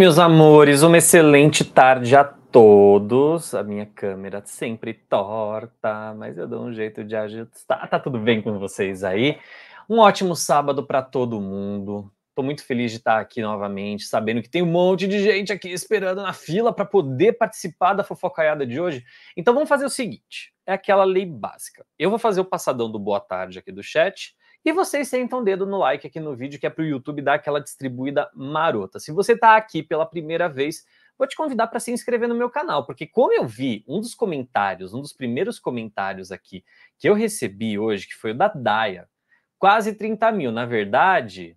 meus amores, uma excelente tarde a todos. A minha câmera sempre torta, mas eu dou um jeito de ajustar. Tá, tá tudo bem com vocês aí? Um ótimo sábado para todo mundo. Tô muito feliz de estar aqui novamente, sabendo que tem um monte de gente aqui esperando na fila para poder participar da fofocaiada de hoje. Então vamos fazer o seguinte: é aquela lei básica. Eu vou fazer o passadão do boa tarde aqui do chat. E vocês sentam o dedo no like aqui no vídeo, que é para o YouTube dar aquela distribuída marota. Se você está aqui pela primeira vez, vou te convidar para se inscrever no meu canal, porque como eu vi um dos comentários, um dos primeiros comentários aqui que eu recebi hoje, que foi o da Daia, quase 30 mil. Na verdade,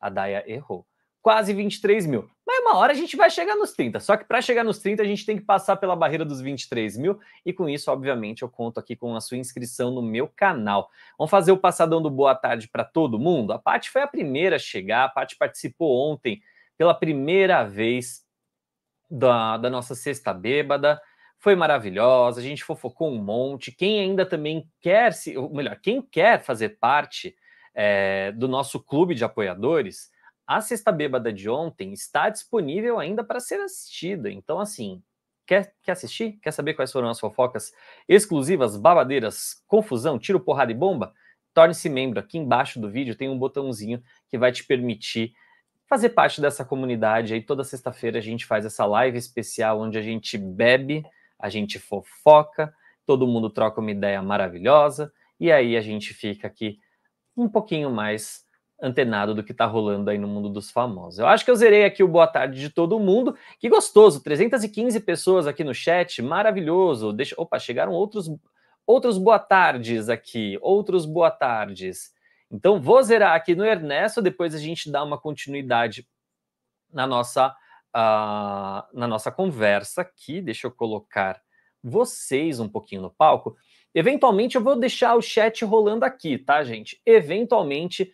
a Daia errou quase 23 mil. Mas uma hora a gente vai chegar nos 30. Só que para chegar nos 30, a gente tem que passar pela barreira dos 23 mil. E com isso, obviamente, eu conto aqui com a sua inscrição no meu canal. Vamos fazer o passadão do Boa Tarde para todo mundo? A Paty foi a primeira a chegar. A Paty participou ontem pela primeira vez da, da nossa Sexta Bêbada foi maravilhosa, a gente fofocou um monte. Quem ainda também quer se, ou melhor, quem quer fazer parte é, do nosso clube de apoiadores, a Sexta Bêbada de ontem está disponível ainda para ser assistida. Então, assim, quer, quer assistir? Quer saber quais foram as fofocas exclusivas, babadeiras, confusão, tiro, porrada e bomba? Torne-se membro. Aqui embaixo do vídeo tem um botãozinho que vai te permitir fazer parte dessa comunidade. Aí toda sexta-feira a gente faz essa live especial onde a gente bebe, a gente fofoca, todo mundo troca uma ideia maravilhosa e aí a gente fica aqui um pouquinho mais antenado do que está rolando aí no mundo dos famosos. Eu acho que eu zerei aqui o boa tarde de todo mundo. Que gostoso, 315 pessoas aqui no chat, maravilhoso. Deixa, opa, chegaram outros outros boa tardes aqui, outros boa tardes. Então vou zerar aqui no Ernesto, depois a gente dá uma continuidade na nossa uh, na nossa conversa aqui. Deixa eu colocar vocês um pouquinho no palco. Eventualmente eu vou deixar o chat rolando aqui, tá, gente? Eventualmente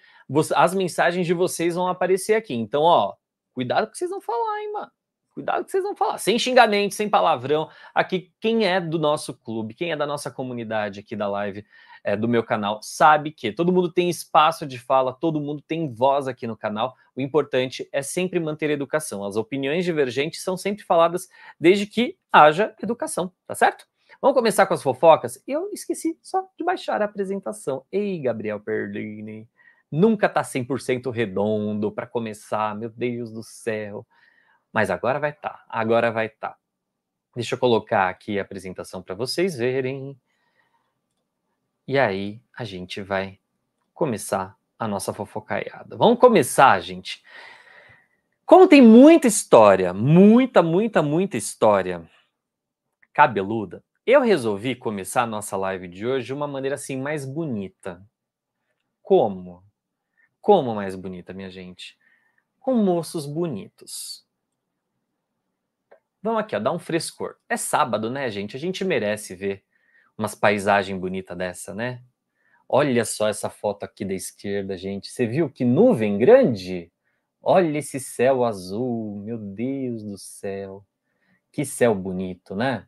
as mensagens de vocês vão aparecer aqui. Então, ó, cuidado com que vocês vão falar, hein, mano. Cuidado que vocês vão falar, sem xingamento, sem palavrão. Aqui, quem é do nosso clube, quem é da nossa comunidade aqui da live, é, do meu canal, sabe que todo mundo tem espaço de fala, todo mundo tem voz aqui no canal. O importante é sempre manter a educação. As opiniões divergentes são sempre faladas desde que haja educação, tá certo? Vamos começar com as fofocas? Eu esqueci só de baixar a apresentação. Ei, Gabriel Perlini nunca tá 100% redondo para começar, meu Deus do céu. Mas agora vai estar, tá, agora vai estar. Tá. Deixa eu colocar aqui a apresentação para vocês verem. E aí a gente vai começar a nossa fofocaiada. Vamos começar, gente. Como tem muita história, muita, muita, muita história cabeluda, eu resolvi começar a nossa live de hoje de uma maneira assim mais bonita. Como? Como mais bonita, minha gente? Com moços bonitos. Vamos aqui, ó, dar um frescor. É sábado, né, gente? A gente merece ver umas paisagens bonita dessa, né? Olha só essa foto aqui da esquerda, gente. Você viu que nuvem grande? Olha esse céu azul, meu Deus do céu. Que céu bonito, né?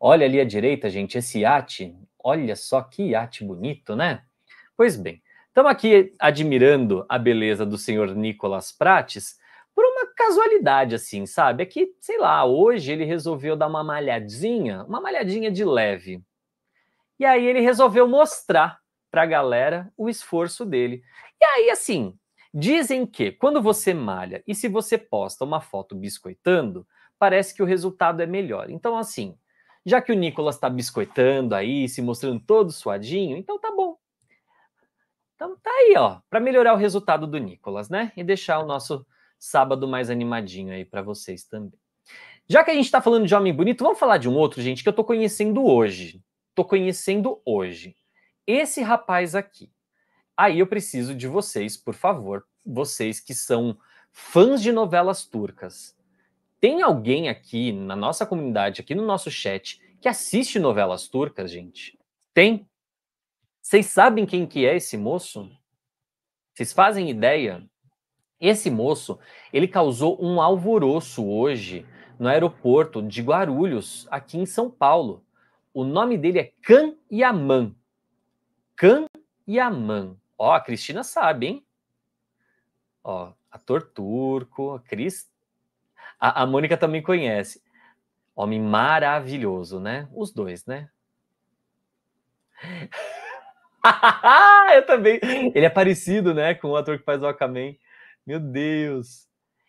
Olha ali à direita, gente, esse iate. Olha só que iate bonito, né? Pois bem, Estamos aqui admirando a beleza do senhor Nicolas Prates por uma casualidade, assim, sabe? É que, sei lá, hoje ele resolveu dar uma malhadinha, uma malhadinha de leve. E aí ele resolveu mostrar para a galera o esforço dele. E aí, assim, dizem que quando você malha e se você posta uma foto biscoitando, parece que o resultado é melhor. Então, assim, já que o Nicolas está biscoitando aí, se mostrando todo suadinho, então tá bom. Então tá aí, ó, para melhorar o resultado do Nicolas, né? E deixar o nosso sábado mais animadinho aí para vocês também. Já que a gente está falando de homem bonito, vamos falar de um outro, gente, que eu tô conhecendo hoje. Tô conhecendo hoje. Esse rapaz aqui. Aí eu preciso de vocês, por favor, vocês que são fãs de novelas turcas. Tem alguém aqui na nossa comunidade, aqui no nosso chat, que assiste novelas turcas, gente? Tem? Vocês sabem quem que é esse moço? Vocês fazem ideia? Esse moço, ele causou um alvoroço hoje no aeroporto de Guarulhos, aqui em São Paulo. O nome dele é Can Yaman. Can Yaman. Ó, a Cristina sabe, hein? Ó, ator turco, a Cris... A, a Mônica também conhece. Homem maravilhoso, né? Os dois, né? eu também. Ele é parecido, né, com o ator que faz o Aquaman. Meu Deus.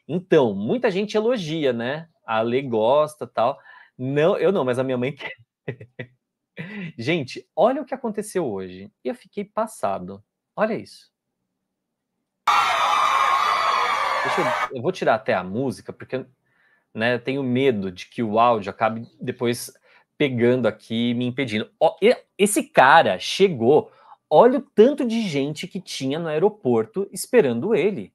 Então, muita gente elogia, né? A Lê gosta, tal. Não, eu não, mas a minha mãe quer. gente, olha o que aconteceu hoje. Eu fiquei passado. Olha isso. Eu, eu, vou tirar até a música, porque né, eu tenho medo de que o áudio acabe depois pegando aqui me impedindo. Esse cara chegou Olha o tanto de gente que tinha no aeroporto esperando ele.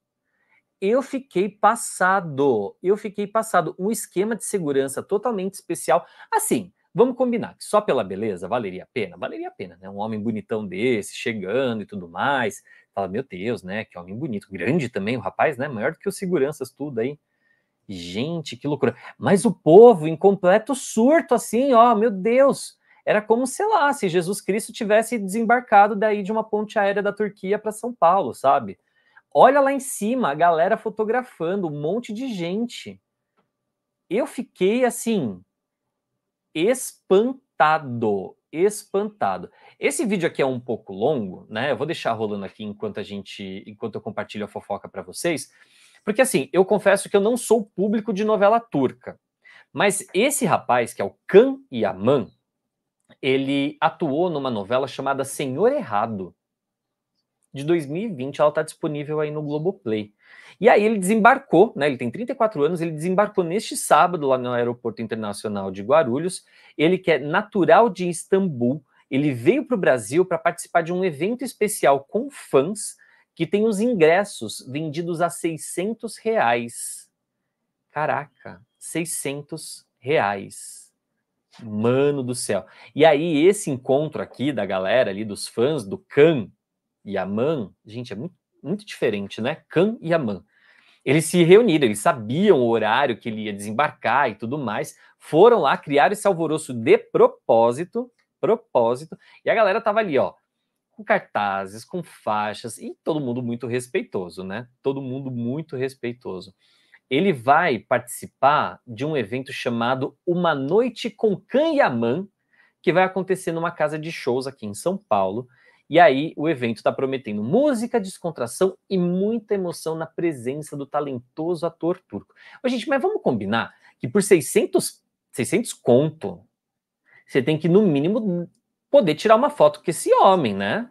Eu fiquei passado, eu fiquei passado. Um esquema de segurança totalmente especial. Assim, vamos combinar que só pela beleza valeria a pena? Valeria a pena, né? Um homem bonitão desse, chegando e tudo mais. Fala, meu Deus, né? Que homem bonito. Grande também, o rapaz, né? Maior do que os seguranças, tudo aí. Gente, que loucura. Mas o povo em completo surto, assim, ó, meu Deus era como, sei lá, se Jesus Cristo tivesse desembarcado daí de uma ponte aérea da Turquia para São Paulo, sabe? Olha lá em cima, a galera fotografando, um monte de gente. Eu fiquei assim, espantado, espantado. Esse vídeo aqui é um pouco longo, né? Eu vou deixar rolando aqui enquanto a gente, enquanto eu compartilho a fofoca para vocês, porque assim, eu confesso que eu não sou público de novela turca. Mas esse rapaz, que é o Can Yaman, ele atuou numa novela chamada Senhor Errado, de 2020. Ela está disponível aí no Globoplay. E aí ele desembarcou, né? Ele tem 34 anos, ele desembarcou neste sábado lá no Aeroporto Internacional de Guarulhos. Ele que é natural de Istambul, ele veio para o Brasil para participar de um evento especial com fãs que tem os ingressos vendidos a 600 reais. Caraca, 600 reais. Mano do céu. E aí, esse encontro aqui da galera ali, dos fãs do Khan e Aman, gente, é muito, muito diferente, né? Khan e Aman. Eles se reuniram, eles sabiam o horário que ele ia desembarcar e tudo mais, foram lá, criar esse alvoroço de propósito, propósito, e a galera tava ali, ó, com cartazes, com faixas, e todo mundo muito respeitoso, né? Todo mundo muito respeitoso ele vai participar de um evento chamado Uma Noite com Kanyaman, que vai acontecer numa casa de shows aqui em São Paulo. E aí o evento está prometendo música, descontração e muita emoção na presença do talentoso ator turco. Ô, gente, mas vamos combinar que por 600, 600 conto, você tem que, no mínimo, poder tirar uma foto com esse homem, né?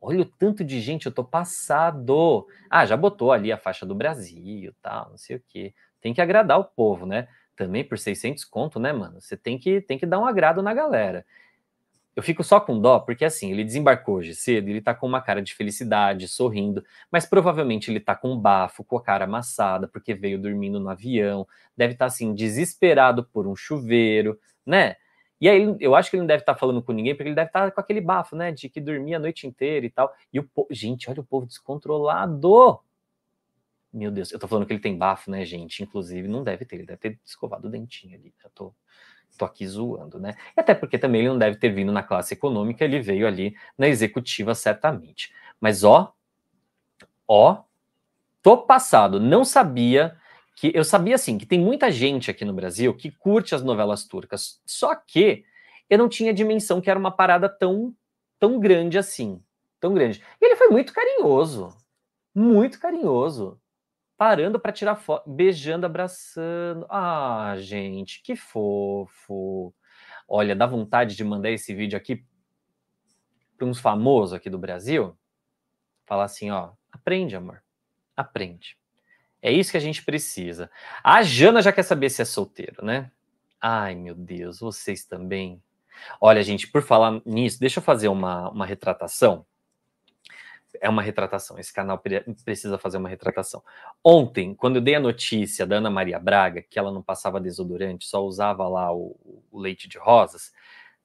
Olha o tanto de gente, eu tô passado. Ah, já botou ali a faixa do Brasil, tal, tá, não sei o quê. Tem que agradar o povo, né? Também por 600 conto, né, mano? Você tem que, tem que dar um agrado na galera. Eu fico só com dó, porque assim, ele desembarcou hoje cedo, ele tá com uma cara de felicidade, sorrindo, mas provavelmente ele tá com bafo, com a cara amassada, porque veio dormindo no avião, deve estar tá, assim, desesperado por um chuveiro, né? E aí eu acho que ele não deve estar tá falando com ninguém, porque ele deve estar tá com aquele bafo, né? De que dormia a noite inteira e tal. E o povo. Gente, olha o povo descontrolado! Meu Deus, eu tô falando que ele tem bafo, né, gente? Inclusive, não deve ter, ele deve ter escovado o dentinho ali. Eu tô, tô aqui zoando, né? E até porque também ele não deve ter vindo na classe econômica, ele veio ali na executiva, certamente. Mas ó, ó, tô passado, não sabia que eu sabia assim que tem muita gente aqui no Brasil que curte as novelas turcas, só que eu não tinha dimensão que era uma parada tão tão grande assim, tão grande. E ele foi muito carinhoso, muito carinhoso, parando para tirar foto, beijando, abraçando. Ah, gente, que fofo. Olha, dá vontade de mandar esse vídeo aqui para uns famosos aqui do Brasil, falar assim, ó, aprende, amor. Aprende. É isso que a gente precisa. A Jana já quer saber se é solteiro, né? Ai, meu Deus, vocês também. Olha, gente, por falar nisso, deixa eu fazer uma, uma retratação. É uma retratação, esse canal precisa fazer uma retratação. Ontem, quando eu dei a notícia da Ana Maria Braga, que ela não passava desodorante, só usava lá o, o leite de rosas,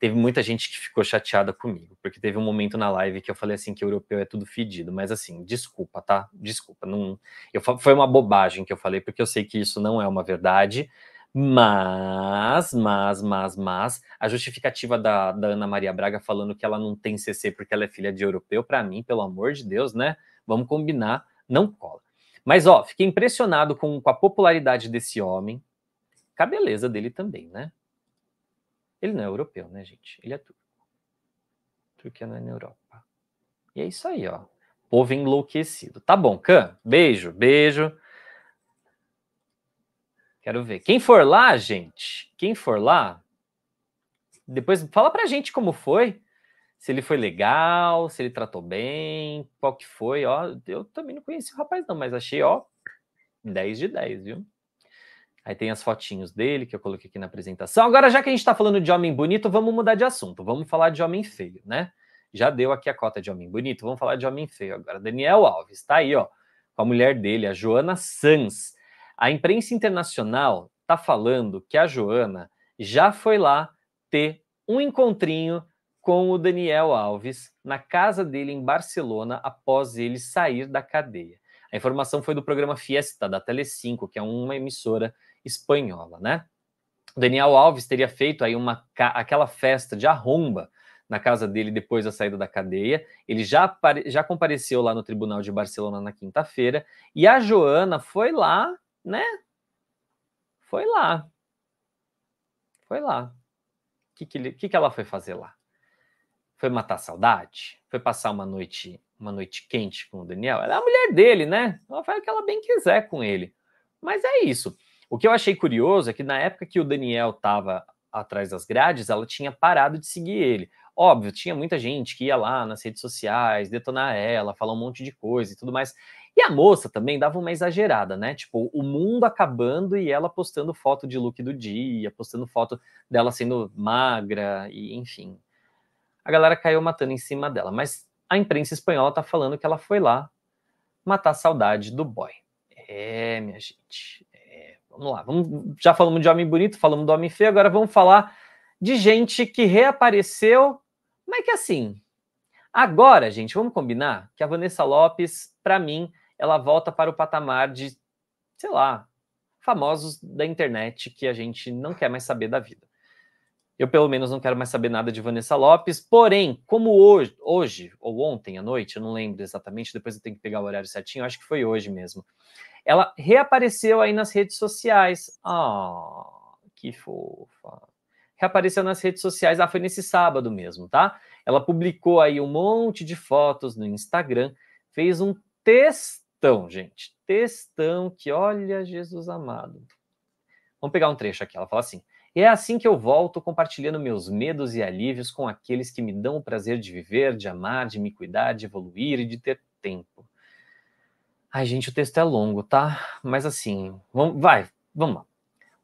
teve muita gente que ficou chateada comigo, porque teve um momento na live que eu falei assim que europeu é tudo fedido, mas assim, desculpa, tá? Desculpa, não, eu foi uma bobagem que eu falei, porque eu sei que isso não é uma verdade, mas, mas, mas, mas, a justificativa da, da Ana Maria Braga falando que ela não tem CC porque ela é filha de europeu, para mim, pelo amor de Deus, né? Vamos combinar, não cola. Mas ó, fiquei impressionado com, com a popularidade desse homem, com a beleza dele também, né? Ele não é europeu, né, gente? Ele é turco. Turquia não é na Europa. E é isso aí, ó. Povo enlouquecido. Tá bom, Khan. Beijo, beijo. Quero ver. Quem for lá, gente, quem for lá, depois fala pra gente como foi. Se ele foi legal, se ele tratou bem, qual que foi, ó. Eu também não conheci o rapaz, não, mas achei, ó, 10 de 10, viu? Aí tem as fotinhos dele que eu coloquei aqui na apresentação. Agora, já que a gente está falando de homem bonito, vamos mudar de assunto. Vamos falar de homem feio, né? Já deu aqui a cota de homem bonito, vamos falar de homem feio agora. Daniel Alves está aí, ó, com a mulher dele, a Joana Sanz. A imprensa internacional está falando que a Joana já foi lá ter um encontrinho com o Daniel Alves na casa dele em Barcelona após ele sair da cadeia. A informação foi do programa Fiesta da Telecinco, que é uma emissora espanhola, né? Daniel Alves teria feito aí uma aquela festa de arromba na casa dele depois da saída da cadeia. Ele já, já compareceu lá no Tribunal de Barcelona na quinta-feira e a Joana foi lá, né? Foi lá. Foi lá. O que, que, que, que ela foi fazer lá? Foi matar saudade? Foi passar uma noite uma noite quente com o Daniel? Ela é a mulher dele, né? Ela faz o que ela bem quiser com ele. Mas é isso. O que eu achei curioso é que na época que o Daniel estava atrás das grades, ela tinha parado de seguir ele. Óbvio, tinha muita gente que ia lá nas redes sociais, detonar ela, falar um monte de coisa e tudo mais. E a moça também dava uma exagerada, né? Tipo, o mundo acabando e ela postando foto de look do dia, postando foto dela sendo magra e enfim. A galera caiu matando em cima dela, mas a imprensa espanhola tá falando que ela foi lá matar a saudade do boy. É, minha gente. Vamos lá, vamos, já falamos de homem bonito, falamos do homem feio, agora vamos falar de gente que reapareceu, mas que assim. Agora, gente, vamos combinar que a Vanessa Lopes, para mim, ela volta para o patamar de, sei lá, famosos da internet que a gente não quer mais saber da vida. Eu, pelo menos, não quero mais saber nada de Vanessa Lopes. Porém, como hoje, hoje ou ontem à noite, eu não lembro exatamente, depois eu tenho que pegar o horário certinho, acho que foi hoje mesmo. Ela reapareceu aí nas redes sociais. Ah, que fofa. Reapareceu nas redes sociais. Ah, foi nesse sábado mesmo, tá? Ela publicou aí um monte de fotos no Instagram, fez um textão, gente. Textão que olha, Jesus amado. Vamos pegar um trecho aqui. Ela fala assim: e é assim que eu volto compartilhando meus medos e alívios com aqueles que me dão o prazer de viver, de amar, de me cuidar, de evoluir e de ter tempo. Ai, gente, o texto é longo, tá? Mas assim, vamos, vai, vamos lá.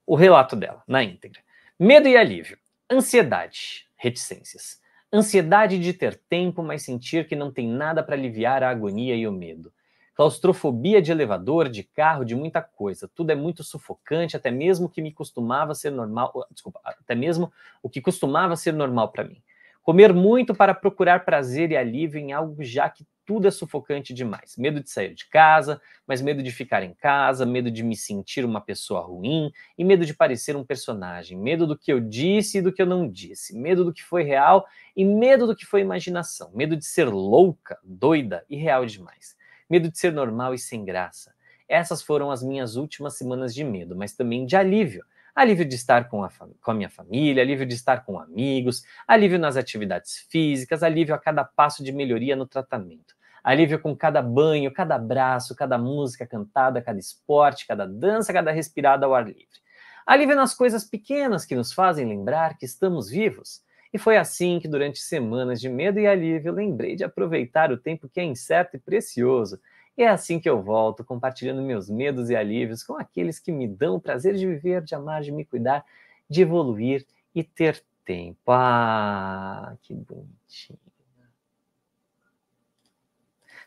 O relato dela, na íntegra. Medo e alívio. Ansiedade, reticências. Ansiedade de ter tempo, mas sentir que não tem nada para aliviar a agonia e o medo. Claustrofobia de elevador, de carro, de muita coisa. Tudo é muito sufocante, até mesmo o que me costumava ser normal, desculpa, até mesmo o que costumava ser normal para mim. Comer muito para procurar prazer e alívio em algo já que tudo é sufocante demais. Medo de sair de casa, mas medo de ficar em casa, medo de me sentir uma pessoa ruim e medo de parecer um personagem, medo do que eu disse e do que eu não disse, medo do que foi real e medo do que foi imaginação, medo de ser louca, doida e real demais, medo de ser normal e sem graça. Essas foram as minhas últimas semanas de medo, mas também de alívio. Alívio de estar com a, com a minha família, alívio de estar com amigos, alívio nas atividades físicas, alívio a cada passo de melhoria no tratamento alívio com cada banho, cada abraço, cada música cantada, cada esporte, cada dança, cada respirada ao ar livre. Alívio nas coisas pequenas que nos fazem lembrar que estamos vivos. E foi assim que, durante semanas de medo e alívio, lembrei de aproveitar o tempo que é incerto e precioso. E é assim que eu volto, compartilhando meus medos e alívios com aqueles que me dão o prazer de viver, de amar, de me cuidar, de evoluir e ter tempo. Ah, que bonitinho.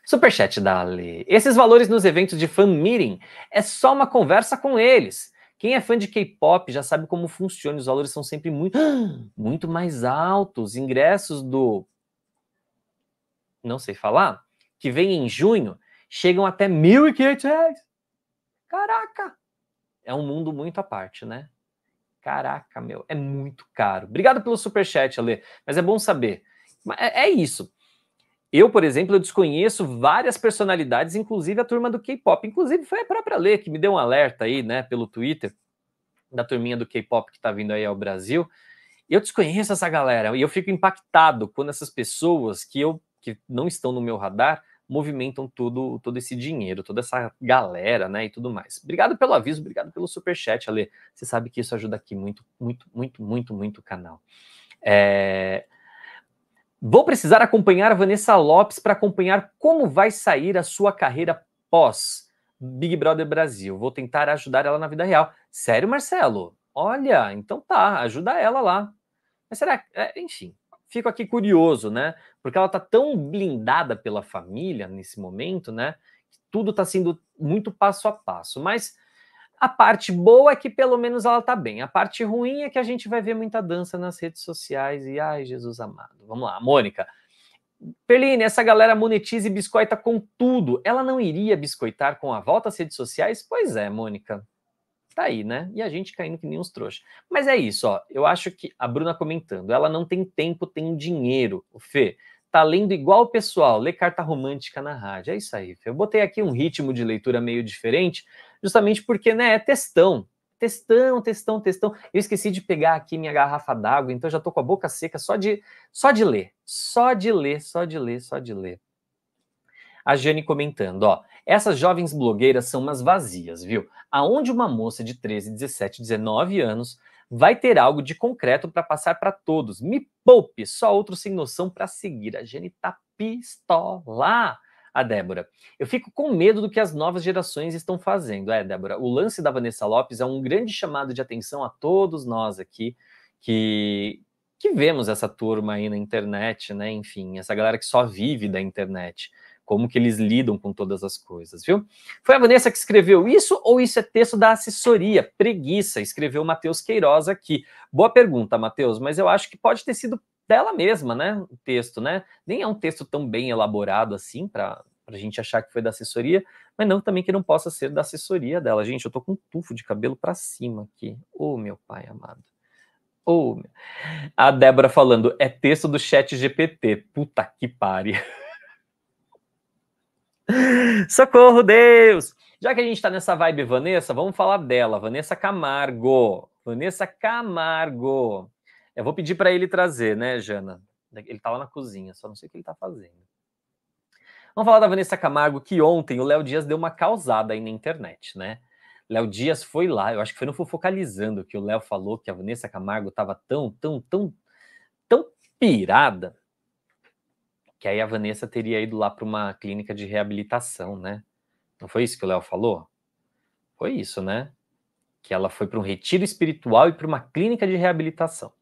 Superchat da Ale. Esses valores nos eventos de fan meeting é só uma conversa com eles. Quem é fã de K-pop já sabe como funciona. Os valores são sempre muito, muito mais altos. Ingressos do. Não sei falar. Que vem em junho chegam até R$ 1.500. Caraca! É um mundo muito à parte, né? Caraca, meu, é muito caro. Obrigado pelo superchat, Ale. Mas é bom saber. É, é isso. Eu, por exemplo, eu desconheço várias personalidades, inclusive a turma do K-pop. Inclusive, foi a própria Lê que me deu um alerta aí, né, pelo Twitter, da turminha do K-pop que está vindo aí ao Brasil. Eu desconheço essa galera e eu fico impactado quando essas pessoas que eu que não estão no meu radar movimentam todo, todo esse dinheiro, toda essa galera, né, e tudo mais. Obrigado pelo aviso, obrigado pelo super chat, Ale. Você sabe que isso ajuda aqui muito, muito, muito, muito, muito o canal. É... Vou precisar acompanhar Vanessa Lopes para acompanhar como vai sair a sua carreira pós Big Brother Brasil. Vou tentar ajudar ela na vida real. Sério, Marcelo? Olha, então tá, ajuda ela lá. Mas será que. É, enfim, fico aqui curioso, né? Porque ela tá tão blindada pela família nesse momento, né? Que tudo tá sendo muito passo a passo. Mas a parte boa é que pelo menos ela tá bem. A parte ruim é que a gente vai ver muita dança nas redes sociais e ai, Jesus amado. Vamos lá, Mônica. Perline, essa galera monetiza e biscoita com tudo. Ela não iria biscoitar com a volta às redes sociais? Pois é, Mônica. Tá aí, né? E a gente caindo que nem uns trouxas. Mas é isso, ó. Eu acho que a Bruna comentando, ela não tem tempo, tem dinheiro. O Fê, tá lendo igual o pessoal, lê carta romântica na rádio. É isso aí, Fê. Eu botei aqui um ritmo de leitura meio diferente, justamente porque, né, é textão. testão textão, textão. Eu esqueci de pegar aqui minha garrafa d'água, então já tô com a boca seca só de, só de ler. Só de ler, só de ler, só de ler. A Jane comentando, ó. Essas jovens blogueiras são umas vazias, viu? Aonde uma moça de 13, 17, 19 anos vai ter algo de concreto para passar para todos. Me poupe, só outro sem noção para seguir. A Jane tá pistola a Débora. Eu fico com medo do que as novas gerações estão fazendo. É, Débora, o lance da Vanessa Lopes é um grande chamado de atenção a todos nós aqui que que vemos essa turma aí na internet, né? Enfim, essa galera que só vive da internet. Como que eles lidam com todas as coisas, viu? Foi a Vanessa que escreveu isso ou isso é texto da assessoria? Preguiça, escreveu o Matheus Queiroz aqui. Boa pergunta, Matheus, mas eu acho que pode ter sido dela mesma, né? O texto, né? Nem é um texto tão bem elaborado assim para a gente achar que foi da assessoria, mas não também que não possa ser da assessoria dela. Gente, eu tô com um tufo de cabelo para cima aqui. Ô, oh, meu pai amado. Ô, oh, meu... a Débora falando, é texto do chat GPT. Puta que pare. Socorro, Deus! Já que a gente tá nessa vibe Vanessa, vamos falar dela, Vanessa Camargo. Vanessa Camargo. Eu vou pedir para ele trazer, né, Jana? Ele estava tá na cozinha, só não sei o que ele está fazendo. Vamos falar da Vanessa Camargo, que ontem o Léo Dias deu uma causada aí na internet, né? Léo Dias foi lá, eu acho que foi no Fofocalizando que o Léo falou que a Vanessa Camargo estava tão, tão, tão, tão pirada que aí a Vanessa teria ido lá para uma clínica de reabilitação, né? Não foi isso que o Léo falou? Foi isso, né? Que ela foi para um retiro espiritual e para uma clínica de reabilitação.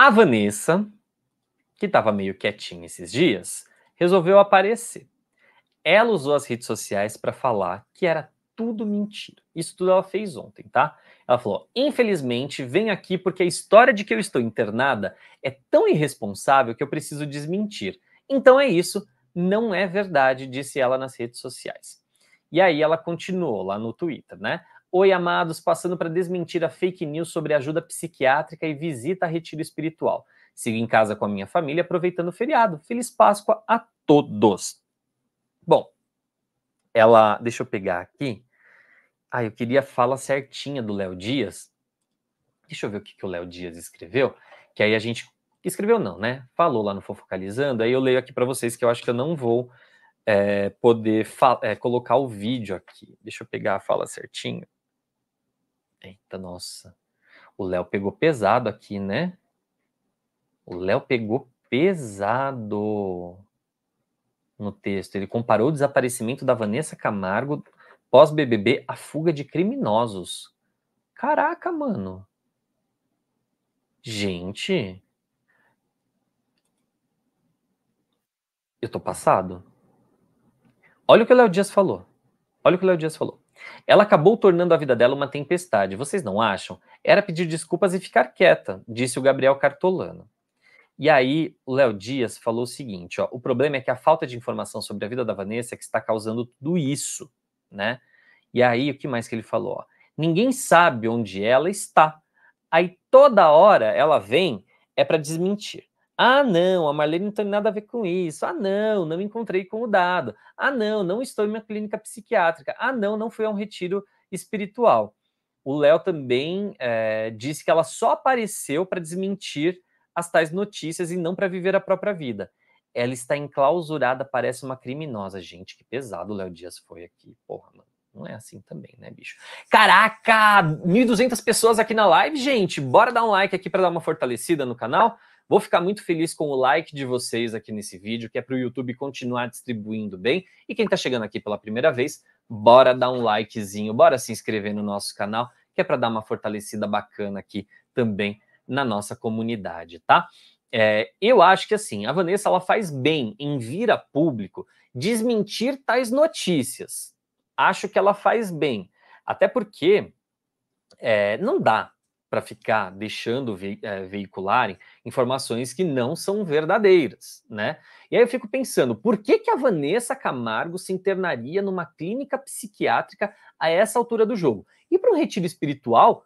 A Vanessa, que estava meio quietinha esses dias, resolveu aparecer. Ela usou as redes sociais para falar que era tudo mentira. Isso tudo ela fez ontem, tá? Ela falou: infelizmente, vem aqui porque a história de que eu estou internada é tão irresponsável que eu preciso desmentir. Então é isso, não é verdade, disse ela nas redes sociais. E aí ela continuou lá no Twitter, né? Oi, amados, passando para desmentir a fake news sobre ajuda psiquiátrica e visita a retiro espiritual. Sigo em casa com a minha família, aproveitando o feriado. Feliz Páscoa a todos. Bom, ela. Deixa eu pegar aqui. Ah, eu queria a fala certinha do Léo Dias. Deixa eu ver o que, que o Léo Dias escreveu, que aí a gente. Escreveu não, né? Falou lá no Fofocalizando, aí eu leio aqui para vocês que eu acho que eu não vou é, poder é, colocar o vídeo aqui. Deixa eu pegar a fala certinho. Eita, nossa. O Léo pegou pesado aqui, né? O Léo pegou pesado no texto. Ele comparou o desaparecimento da Vanessa Camargo pós-BBB à fuga de criminosos. Caraca, mano. Gente. Eu tô passado. Olha o que o Léo Dias falou. Olha o que o Léo Dias falou. Ela acabou tornando a vida dela uma tempestade, vocês não acham? Era pedir desculpas e ficar quieta, disse o Gabriel Cartolano. E aí, o Léo Dias falou o seguinte: ó, o problema é que a falta de informação sobre a vida da Vanessa é que está causando tudo isso, né? E aí, o que mais que ele falou? Ó? Ninguém sabe onde ela está. Aí toda hora ela vem é para desmentir. Ah, não, a Marlene não tem nada a ver com isso. Ah, não, não me encontrei com o dado. Ah, não, não estou em uma clínica psiquiátrica. Ah, não, não fui a um retiro espiritual. O Léo também é, disse que ela só apareceu para desmentir as tais notícias e não para viver a própria vida. Ela está enclausurada, parece uma criminosa. Gente, que pesado o Léo Dias foi aqui. Porra, mano. Não é assim também, né, bicho? Caraca! 1.200 pessoas aqui na live, gente. Bora dar um like aqui para dar uma fortalecida no canal. Vou ficar muito feliz com o like de vocês aqui nesse vídeo, que é para o YouTube continuar distribuindo bem. E quem está chegando aqui pela primeira vez, bora dar um likezinho, bora se inscrever no nosso canal, que é para dar uma fortalecida bacana aqui também na nossa comunidade, tá? É, eu acho que assim, a Vanessa ela faz bem em vir a público desmentir tais notícias. Acho que ela faz bem. Até porque é, não dá para ficar deixando ve é, eh, veicularem informações que não são verdadeiras, né? E aí eu fico pensando, por que, que a Vanessa Camargo se internaria numa clínica psiquiátrica a essa altura do jogo? E para um retiro espiritual,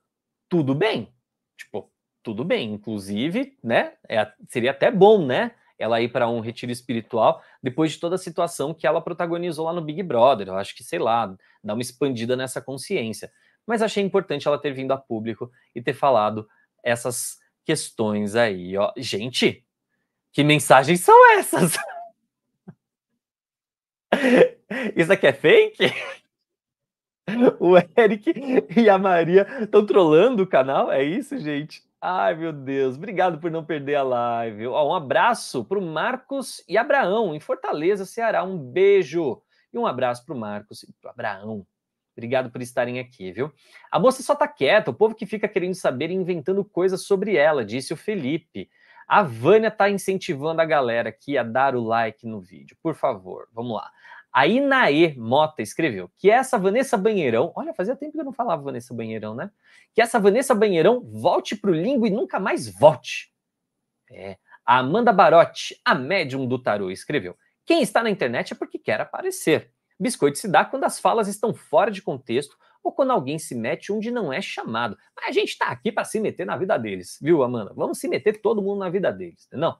tudo bem. Tipo, tudo bem. Inclusive, né? É, seria até bom, né? Ela ir para um retiro espiritual depois de toda a situação que ela protagonizou lá no Big Brother. Eu acho que, sei lá, dá uma expandida nessa consciência mas achei importante ela ter vindo a público e ter falado essas questões aí, ó. Gente, que mensagens são essas? Isso aqui é fake? O Eric e a Maria estão trolando o canal? É isso, gente? Ai, meu Deus. Obrigado por não perder a live. Ó, um abraço para o Marcos e Abraão, em Fortaleza, Ceará. Um beijo. E um abraço para o Marcos e para Abraão. Obrigado por estarem aqui, viu? A moça só tá quieta, o povo que fica querendo saber e inventando coisas sobre ela, disse o Felipe. A Vânia tá incentivando a galera aqui a dar o like no vídeo. Por favor, vamos lá. A Inaê Mota escreveu que essa Vanessa Banheirão, olha, fazia tempo que eu não falava Vanessa Banheirão, né? Que essa Vanessa Banheirão volte pro língua e nunca mais volte. É. A Amanda Barotti, a médium do tarô, escreveu: Quem está na internet é porque quer aparecer. Biscoito se dá quando as falas estão fora de contexto ou quando alguém se mete onde não é chamado. Mas a gente está aqui para se meter na vida deles, viu, Amanda? Vamos se meter todo mundo na vida deles, né, não?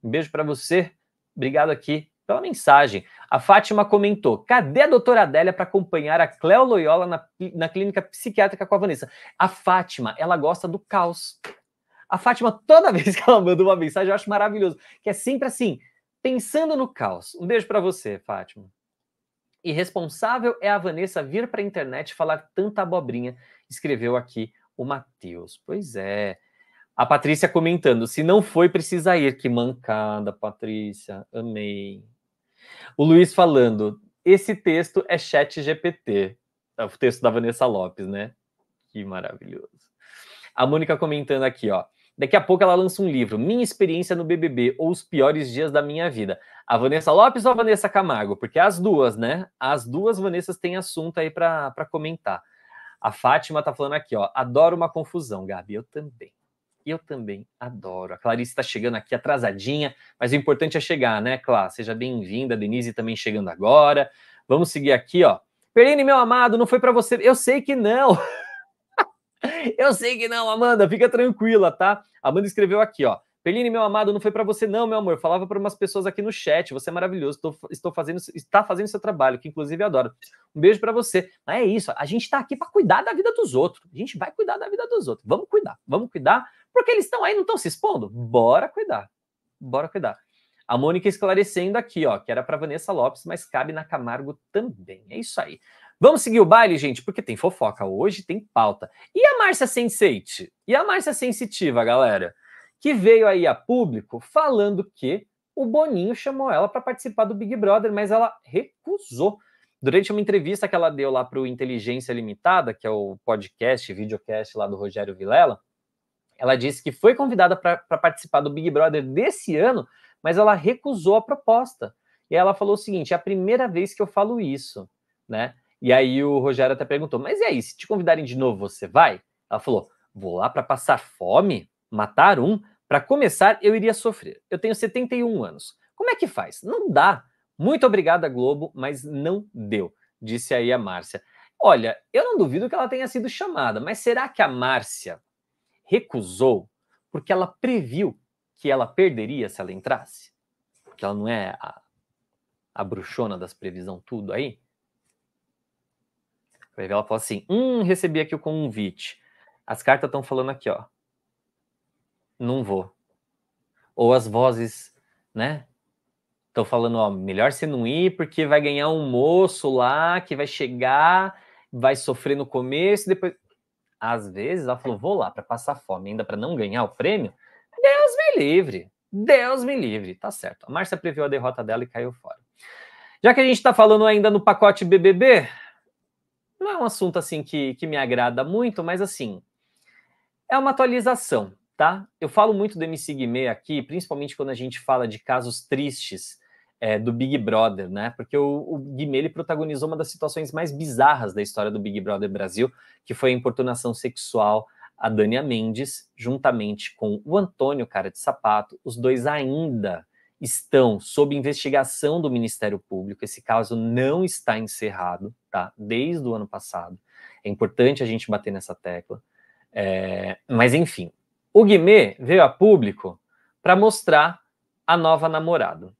Um beijo para você. Obrigado aqui pela mensagem. A Fátima comentou: cadê a doutora Adélia para acompanhar a Cleo Loyola na, na clínica psiquiátrica com a Vanessa? A Fátima, ela gosta do caos. A Fátima, toda vez que ela manda uma mensagem, eu acho maravilhoso. Que é sempre assim, pensando no caos. Um beijo para você, Fátima. Irresponsável é a Vanessa vir para a internet falar tanta abobrinha, escreveu aqui o Matheus. Pois é. A Patrícia comentando: se não foi, precisa ir. Que mancada, Patrícia. Amei. O Luiz falando: esse texto é chat GPT. É o texto da Vanessa Lopes, né? Que maravilhoso. A Mônica comentando aqui, ó. Daqui a pouco ela lança um livro, Minha Experiência no BBB ou Os Piores Dias da Minha Vida. A Vanessa Lopes ou a Vanessa Camargo? Porque as duas, né? As duas Vanessas têm assunto aí para comentar. A Fátima tá falando aqui, ó. Adoro uma confusão, Gabi. Eu também. Eu também adoro. A Clarice está chegando aqui atrasadinha, mas o importante é chegar, né, Clá? Seja bem-vinda. A Denise também chegando agora. Vamos seguir aqui, ó. Perine, meu amado, não foi para você. Eu sei que não. Eu sei que não, Amanda, fica tranquila, tá? Amanda escreveu aqui, ó. Pelini, meu amado, não foi para você não, meu amor. falava para umas pessoas aqui no chat. Você é maravilhoso. Tô, estou fazendo, está fazendo seu trabalho, que inclusive adoro. Um beijo para você. Mas é isso. A gente está aqui para cuidar da vida dos outros. A gente vai cuidar da vida dos outros. Vamos cuidar. Vamos cuidar, porque eles estão aí, não estão se expondo. Bora cuidar. Bora cuidar. A Mônica esclarecendo aqui, ó, que era para Vanessa Lopes, mas cabe na Camargo também. É isso aí. Vamos seguir o baile, gente, porque tem fofoca hoje, tem pauta. E a Márcia Sensate? E a Márcia Sensitiva, galera? Que veio aí a público falando que o Boninho chamou ela para participar do Big Brother, mas ela recusou. Durante uma entrevista que ela deu lá para o Inteligência Limitada, que é o podcast, videocast lá do Rogério Vilela, ela disse que foi convidada para participar do Big Brother desse ano, mas ela recusou a proposta. E ela falou o seguinte: é a primeira vez que eu falo isso, né? E aí o Rogério até perguntou: Mas e aí, se te convidarem de novo, você vai? Ela falou: Vou lá para passar fome, matar um? Para começar, eu iria sofrer. Eu tenho 71 anos. Como é que faz? Não dá. Muito obrigada, Globo, mas não deu, disse aí a Márcia. Olha, eu não duvido que ela tenha sido chamada, mas será que a Márcia recusou porque ela previu que ela perderia se ela entrasse? Porque ela não é a, a bruxona das previsão tudo aí? Vai ver, ela falou assim: hum, recebi aqui o convite. As cartas estão falando aqui, ó. Não vou. Ou as vozes, né? Estão falando, ó, melhor você não ir, porque vai ganhar um moço lá que vai chegar, vai sofrer no começo, depois. Às vezes ela falou, vou lá para passar fome, ainda para não ganhar o prêmio. Deus me livre. Deus me livre. Tá certo. A Márcia previu a derrota dela e caiu fora. Já que a gente está falando ainda no pacote BBB, não é um assunto assim que, que me agrada muito, mas assim, é uma atualização, tá? Eu falo muito do MC Guimê aqui, principalmente quando a gente fala de casos tristes é, do Big Brother, né? Porque o, o Guimê ele protagonizou uma das situações mais bizarras da história do Big Brother Brasil, que foi a importunação sexual a Dania Mendes, juntamente com o Antônio Cara de Sapato, os dois ainda estão sob investigação do Ministério Público. Esse caso não está encerrado, tá? Desde o ano passado. É importante a gente bater nessa tecla. É... mas enfim, o Guimê veio a público para mostrar a nova namorada.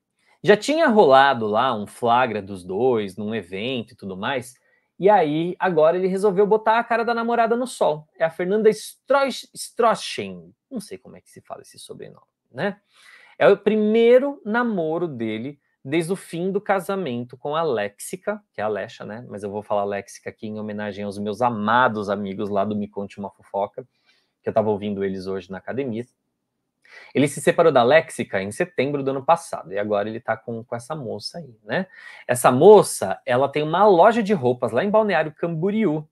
Já tinha rolado lá um flagra dos dois num evento e tudo mais. E aí, agora ele resolveu botar a cara da namorada no sol. É a Fernanda Strochen. Não sei como é que se fala esse sobrenome, né? É o primeiro namoro dele desde o fim do casamento com a Léxica, que é a Lexa, né? Mas eu vou falar Léxica aqui em homenagem aos meus amados amigos lá do Me Conte Uma Fofoca, que eu estava ouvindo eles hoje na academia. Ele se separou da Léxica em setembro do ano passado, e agora ele está com, com essa moça aí, né? Essa moça, ela tem uma loja de roupas lá em Balneário Camboriú.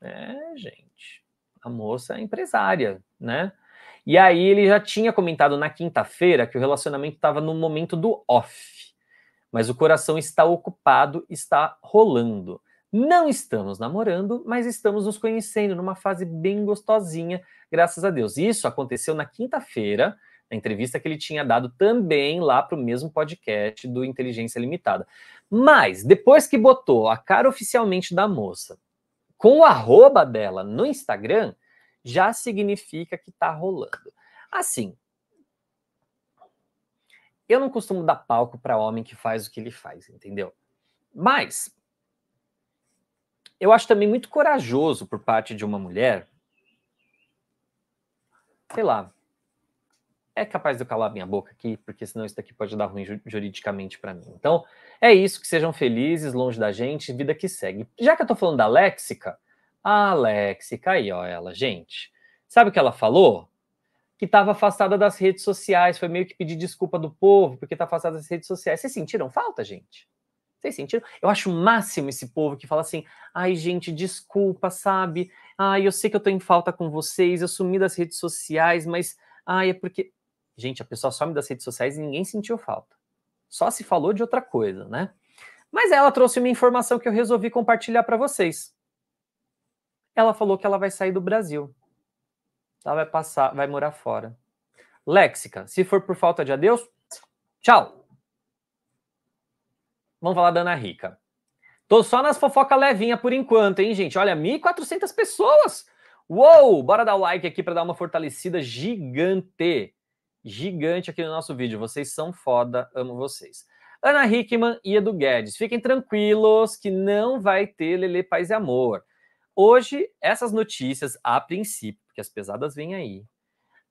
É, gente, a moça é empresária, né? E aí ele já tinha comentado na quinta-feira que o relacionamento estava no momento do off, mas o coração está ocupado, está rolando. Não estamos namorando, mas estamos nos conhecendo numa fase bem gostosinha, graças a Deus. Isso aconteceu na quinta-feira, na entrevista que ele tinha dado também lá para o mesmo podcast do Inteligência Limitada. Mas depois que botou a cara oficialmente da moça com o arroba dela no Instagram, já significa que está rolando. Assim, eu não costumo dar palco para homem que faz o que ele faz, entendeu? Mas eu acho também muito corajoso por parte de uma mulher, sei lá, é capaz de eu calar minha boca aqui, porque senão isso daqui pode dar ruim juridicamente para mim. Então, é isso, que sejam felizes, longe da gente, vida que segue. Já que eu tô falando da léxica, a Alex, caiu ela, gente. Sabe o que ela falou? Que estava afastada das redes sociais, foi meio que pedir desculpa do povo, porque está afastada das redes sociais. Vocês sentiram falta, gente? Vocês sentiram? Eu acho o máximo esse povo que fala assim: ai, gente, desculpa, sabe? Ai, eu sei que eu tô em falta com vocês, eu sumi das redes sociais, mas ai, é porque. Gente, a pessoa some das redes sociais e ninguém sentiu falta. Só se falou de outra coisa, né? Mas ela trouxe uma informação que eu resolvi compartilhar para vocês. Ela falou que ela vai sair do Brasil. Ela tá, vai passar, vai morar fora. Léxica, se for por falta de adeus, tchau. Vamos falar da Ana Rica. Tô só nas fofoca levinha por enquanto, hein, gente? Olha, 1.400 pessoas! Uou! Bora dar o like aqui para dar uma fortalecida gigante. Gigante aqui no nosso vídeo. Vocês são foda, amo vocês. Ana Hickman e Edu Guedes. Fiquem tranquilos que não vai ter Lele Paz e Amor. Hoje, essas notícias, a princípio, porque as pesadas vêm aí,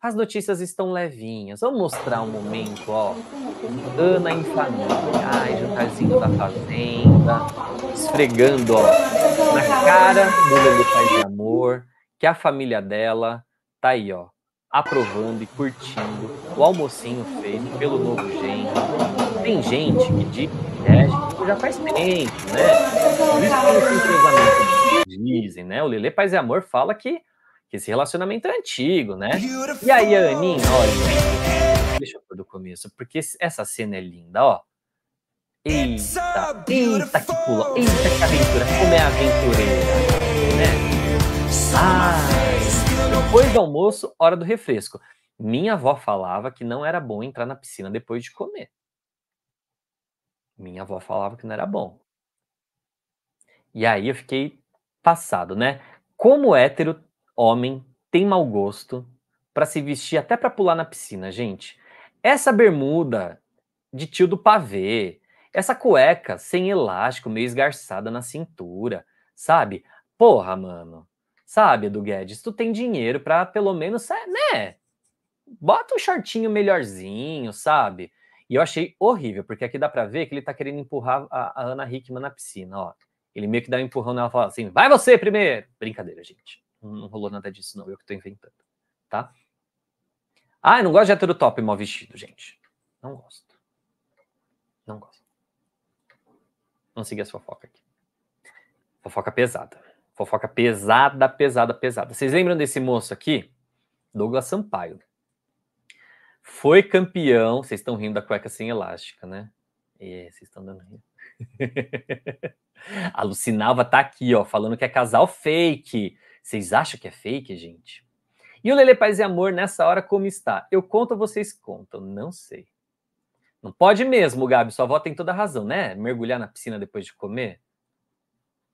as notícias estão levinhas. Vamos mostrar um momento, ó. Ana em família. Ai, jantarzinho da tá fazenda. Esfregando, ó. Na cara do meu Pai de Amor. Que a família dela tá aí, ó. Aprovando e curtindo o almocinho feito pelo novo gente. Tem gente que diz que é, né, já faz tempo, né? Por isso que tem esse dizem, né? O Lele Paz e Amor fala que, que esse relacionamento é antigo, né? E aí, a Aninha, olha. Deixa eu pôr do começo, porque essa cena é linda, ó. Eita, eita que pula, eita que aventura, como é aventureira, né? Ah, depois do almoço, hora do refresco. Minha avó falava que não era bom entrar na piscina depois de comer. Minha avó falava que não era bom. E aí eu fiquei passado, né? Como hétero, homem, tem mau gosto para se vestir até para pular na piscina, gente. Essa bermuda de tio do pavê, essa cueca sem elástico, meio esgarçada na cintura, sabe? Porra, mano. Sabe, Edu Guedes, tu tem dinheiro para pelo menos, né? Bota um shortinho melhorzinho, sabe? E eu achei horrível, porque aqui dá para ver que ele tá querendo empurrar a, a Ana Hickman na piscina, ó. Ele meio que dá um empurrão nela e fala assim: vai você primeiro! Brincadeira, gente. Não rolou nada disso, não. Eu que tô inventando, tá? Ah, eu não gosto de hétero top mal vestido, gente. Não gosto. Não gosto. Vamos seguir a fofoca aqui. Fofoca pesada. Fofoca pesada, pesada, pesada. Vocês lembram desse moço aqui? Douglas Sampaio. Foi campeão. Vocês estão rindo da cueca sem elástica, né? E é, vocês estão dando rindo. Alucinava tá aqui, ó, falando que é casal fake. Vocês acham que é fake, gente? E o Lele Paz e Amor, nessa hora, como está? Eu conto vocês contam? Não sei. Não pode mesmo, Gabi. Sua avó tem toda a razão, né? Mergulhar na piscina depois de comer.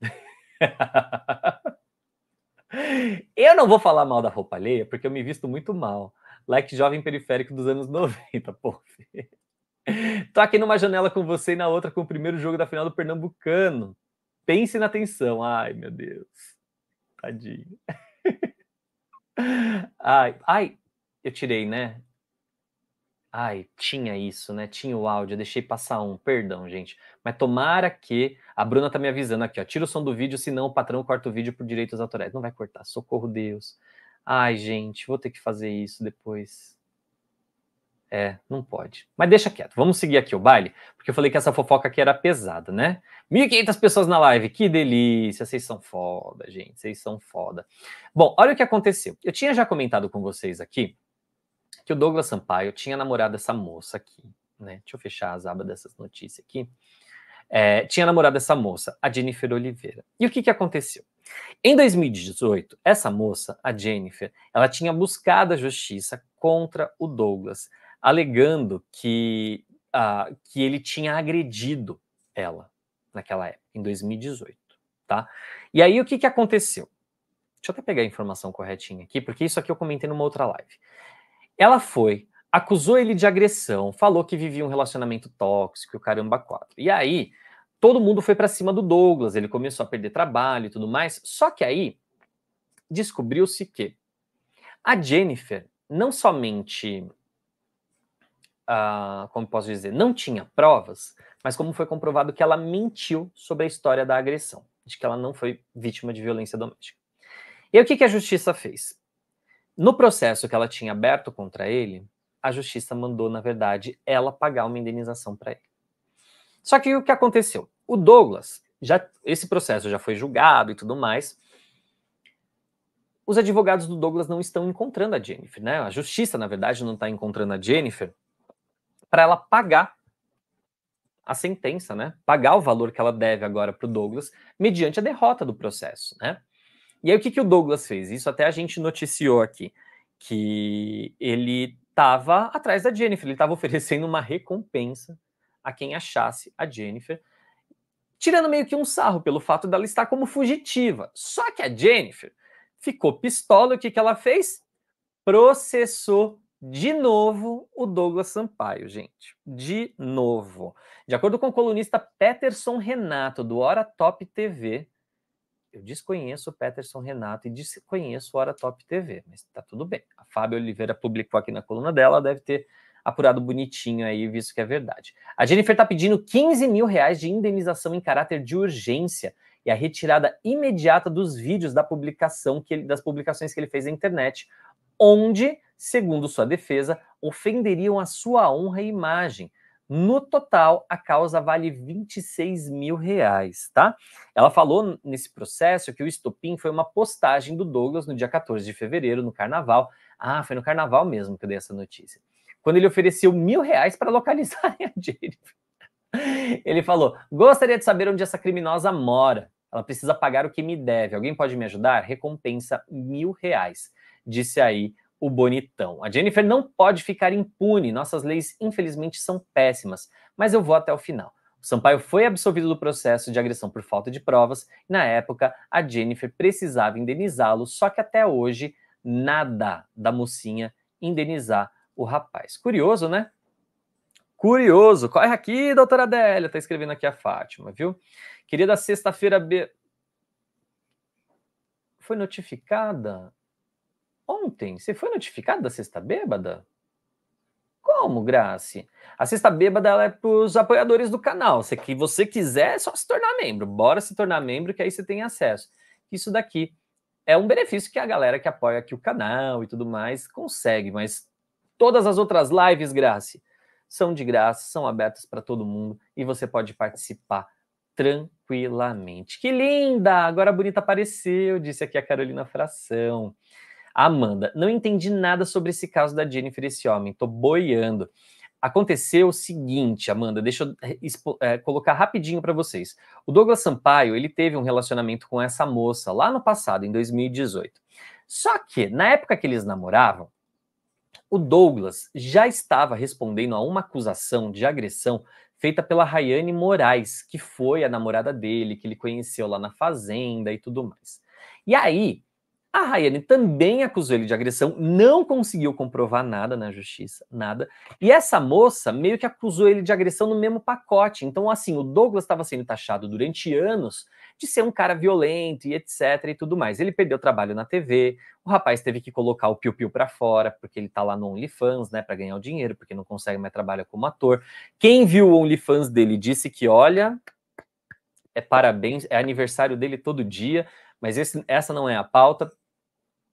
eu não vou falar mal da roupa alheia, porque eu me visto muito mal. Like jovem periférico dos anos 90, porra. Tô aqui numa janela com você e na outra com o primeiro jogo da final do Pernambucano. Pense na tensão. Ai, meu Deus. Tadinho. Ai, ai, eu tirei, né? Ai, tinha isso, né? Tinha o áudio, eu deixei passar um, perdão, gente. Mas tomara que. A Bruna tá me avisando aqui, ó. Tira o som do vídeo, senão o patrão corta o vídeo por direitos autorais. Não vai cortar, socorro Deus. Ai, gente, vou ter que fazer isso depois. É, não pode. Mas deixa quieto. Vamos seguir aqui o baile, porque eu falei que essa fofoca aqui era pesada, né? 1.500 pessoas na live. Que delícia. Vocês são foda, gente. Vocês são foda. Bom, olha o que aconteceu. Eu tinha já comentado com vocês aqui que o Douglas Sampaio tinha namorado essa moça aqui, né? Deixa eu fechar as abas dessas notícias aqui. É, tinha namorado essa moça, a Jennifer Oliveira. E o que, que aconteceu? Em 2018, essa moça, a Jennifer, ela tinha buscado a justiça contra o Douglas alegando que, uh, que ele tinha agredido ela naquela época, em 2018, tá? E aí o que, que aconteceu? Deixa eu até pegar a informação corretinha aqui, porque isso aqui eu comentei numa outra live. Ela foi, acusou ele de agressão, falou que vivia um relacionamento tóxico, o caramba quatro. E aí, todo mundo foi para cima do Douglas, ele começou a perder trabalho e tudo mais. Só que aí descobriu-se que a Jennifer não somente uh, como posso dizer, não tinha provas, mas como foi comprovado que ela mentiu sobre a história da agressão, de que ela não foi vítima de violência doméstica. E aí, o que, que a justiça fez? No processo que ela tinha aberto contra ele, a justiça mandou, na verdade, ela pagar uma indenização para ele. Só que o que aconteceu? O Douglas, já esse processo já foi julgado e tudo mais. Os advogados do Douglas não estão encontrando a Jennifer, né? A justiça, na verdade, não está encontrando a Jennifer para ela pagar a sentença, né? Pagar o valor que ela deve agora para o Douglas mediante a derrota do processo, né? E aí o que, que o Douglas fez? Isso até a gente noticiou aqui, que ele estava atrás da Jennifer, ele estava oferecendo uma recompensa a quem achasse a Jennifer, tirando meio que um sarro pelo fato dela estar como fugitiva. Só que a Jennifer ficou pistola, o que, que ela fez? Processou de novo, o Douglas Sampaio, gente. De novo. De acordo com o colunista Peterson Renato, do Hora Top TV, eu desconheço o Peterson Renato e desconheço o Hora Top TV, mas tá tudo bem. A Fábio Oliveira publicou aqui na coluna dela, deve ter apurado bonitinho aí, visto que é verdade. A Jennifer tá pedindo 15 mil reais de indenização em caráter de urgência e a retirada imediata dos vídeos da publicação que ele, das publicações que ele fez na internet, onde segundo sua defesa, ofenderiam a sua honra e imagem. No total, a causa vale 26 mil reais, tá? Ela falou nesse processo que o estopim foi uma postagem do Douglas no dia 14 de fevereiro, no carnaval. Ah, foi no carnaval mesmo que eu dei essa notícia. Quando ele ofereceu mil reais para localizar a Jennifer. Ele falou: Gostaria de saber onde essa criminosa mora. Ela precisa pagar o que me deve. Alguém pode me ajudar? Recompensa mil reais, disse aí o bonitão. A Jennifer não pode ficar impune, nossas leis, infelizmente, são péssimas, mas eu vou até o final. O Sampaio foi absolvido do processo de agressão por falta de provas, e na época a Jennifer precisava indenizá-lo, só que até hoje nada da mocinha indenizar o rapaz. Curioso, né? Curioso. Corre aqui, doutora Adélia, tá escrevendo aqui a Fátima, viu? Querida sexta-feira B. Foi notificada? Ontem, você foi notificado da cesta bêbada? Como, Grace? A cesta bêbada ela é para os apoiadores do canal. Se que você quiser, é só se tornar membro. Bora se tornar membro, que aí você tem acesso. Isso daqui é um benefício que a galera que apoia aqui o canal e tudo mais consegue, mas todas as outras lives, Grace, são de graça, são abertas para todo mundo e você pode participar tranquilamente. Que linda! Agora a bonita apareceu, disse aqui a Carolina Fração. Amanda, não entendi nada sobre esse caso da Jennifer e esse homem, tô boiando. Aconteceu o seguinte, Amanda, deixa eu é, colocar rapidinho para vocês. O Douglas Sampaio, ele teve um relacionamento com essa moça lá no passado, em 2018. Só que, na época que eles namoravam, o Douglas já estava respondendo a uma acusação de agressão feita pela Rayane Moraes, que foi a namorada dele, que ele conheceu lá na fazenda e tudo mais. E aí, a Rayane também acusou ele de agressão, não conseguiu comprovar nada na justiça, nada. E essa moça meio que acusou ele de agressão no mesmo pacote. Então, assim, o Douglas estava sendo taxado durante anos de ser um cara violento e etc e tudo mais. Ele perdeu trabalho na TV, o rapaz teve que colocar o piu-piu para fora, porque ele tá lá no OnlyFans, né, para ganhar o dinheiro, porque não consegue mais trabalhar como ator. Quem viu o OnlyFans dele disse que, olha, é parabéns, é aniversário dele todo dia mas esse, essa não é a pauta.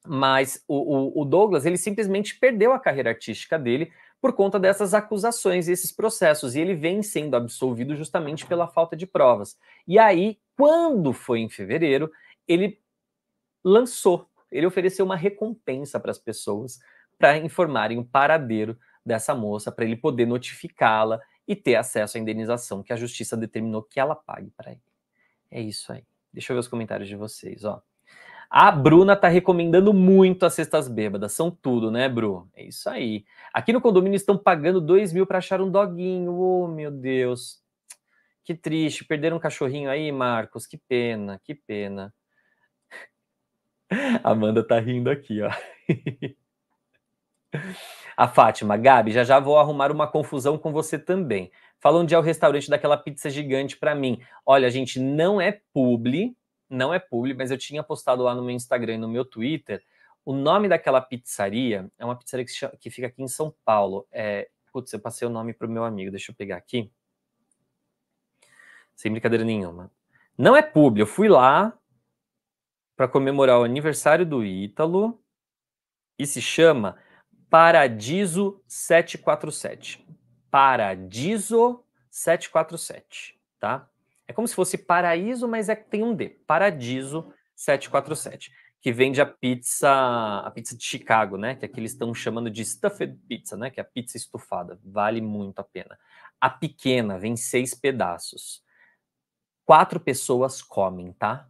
Mas o, o, o Douglas, ele simplesmente perdeu a carreira artística dele por conta dessas acusações e esses processos, e ele vem sendo absolvido justamente pela falta de provas. E aí, quando foi em fevereiro, ele lançou, ele ofereceu uma recompensa para as pessoas para informarem o paradeiro dessa moça, para ele poder notificá-la e ter acesso à indenização que a justiça determinou que ela pague para ele. É isso aí. Deixa eu ver os comentários de vocês, ó. A Bruna tá recomendando muito as cestas bêbadas. São tudo, né, Bru? É isso aí. Aqui no condomínio estão pagando dois mil para achar um doguinho. Oh, meu Deus. Que triste. Perderam um cachorrinho aí, Marcos. Que pena, que pena. Amanda tá rindo aqui, ó. A Fátima, Gabi, já já vou arrumar uma confusão com você também. Fala onde é o restaurante daquela pizza gigante para mim. Olha, gente, não é publi, não é publi, mas eu tinha postado lá no meu Instagram e no meu Twitter. O nome daquela pizzaria é uma pizzaria que, chama, que fica aqui em São Paulo. É, putz, eu passei o nome pro meu amigo, deixa eu pegar aqui. Sem brincadeira nenhuma. Não é publi, eu fui lá para comemorar o aniversário do Ítalo e se chama Paradiso 747. Paradiso 747, tá? É como se fosse paraíso, mas é que tem um D. Paradiso 747, que vende a pizza, a pizza de Chicago, né? Que aqui é eles estão chamando de stuffed pizza, né? Que é a pizza estufada. Vale muito a pena. A pequena vem seis pedaços. Quatro pessoas comem, tá?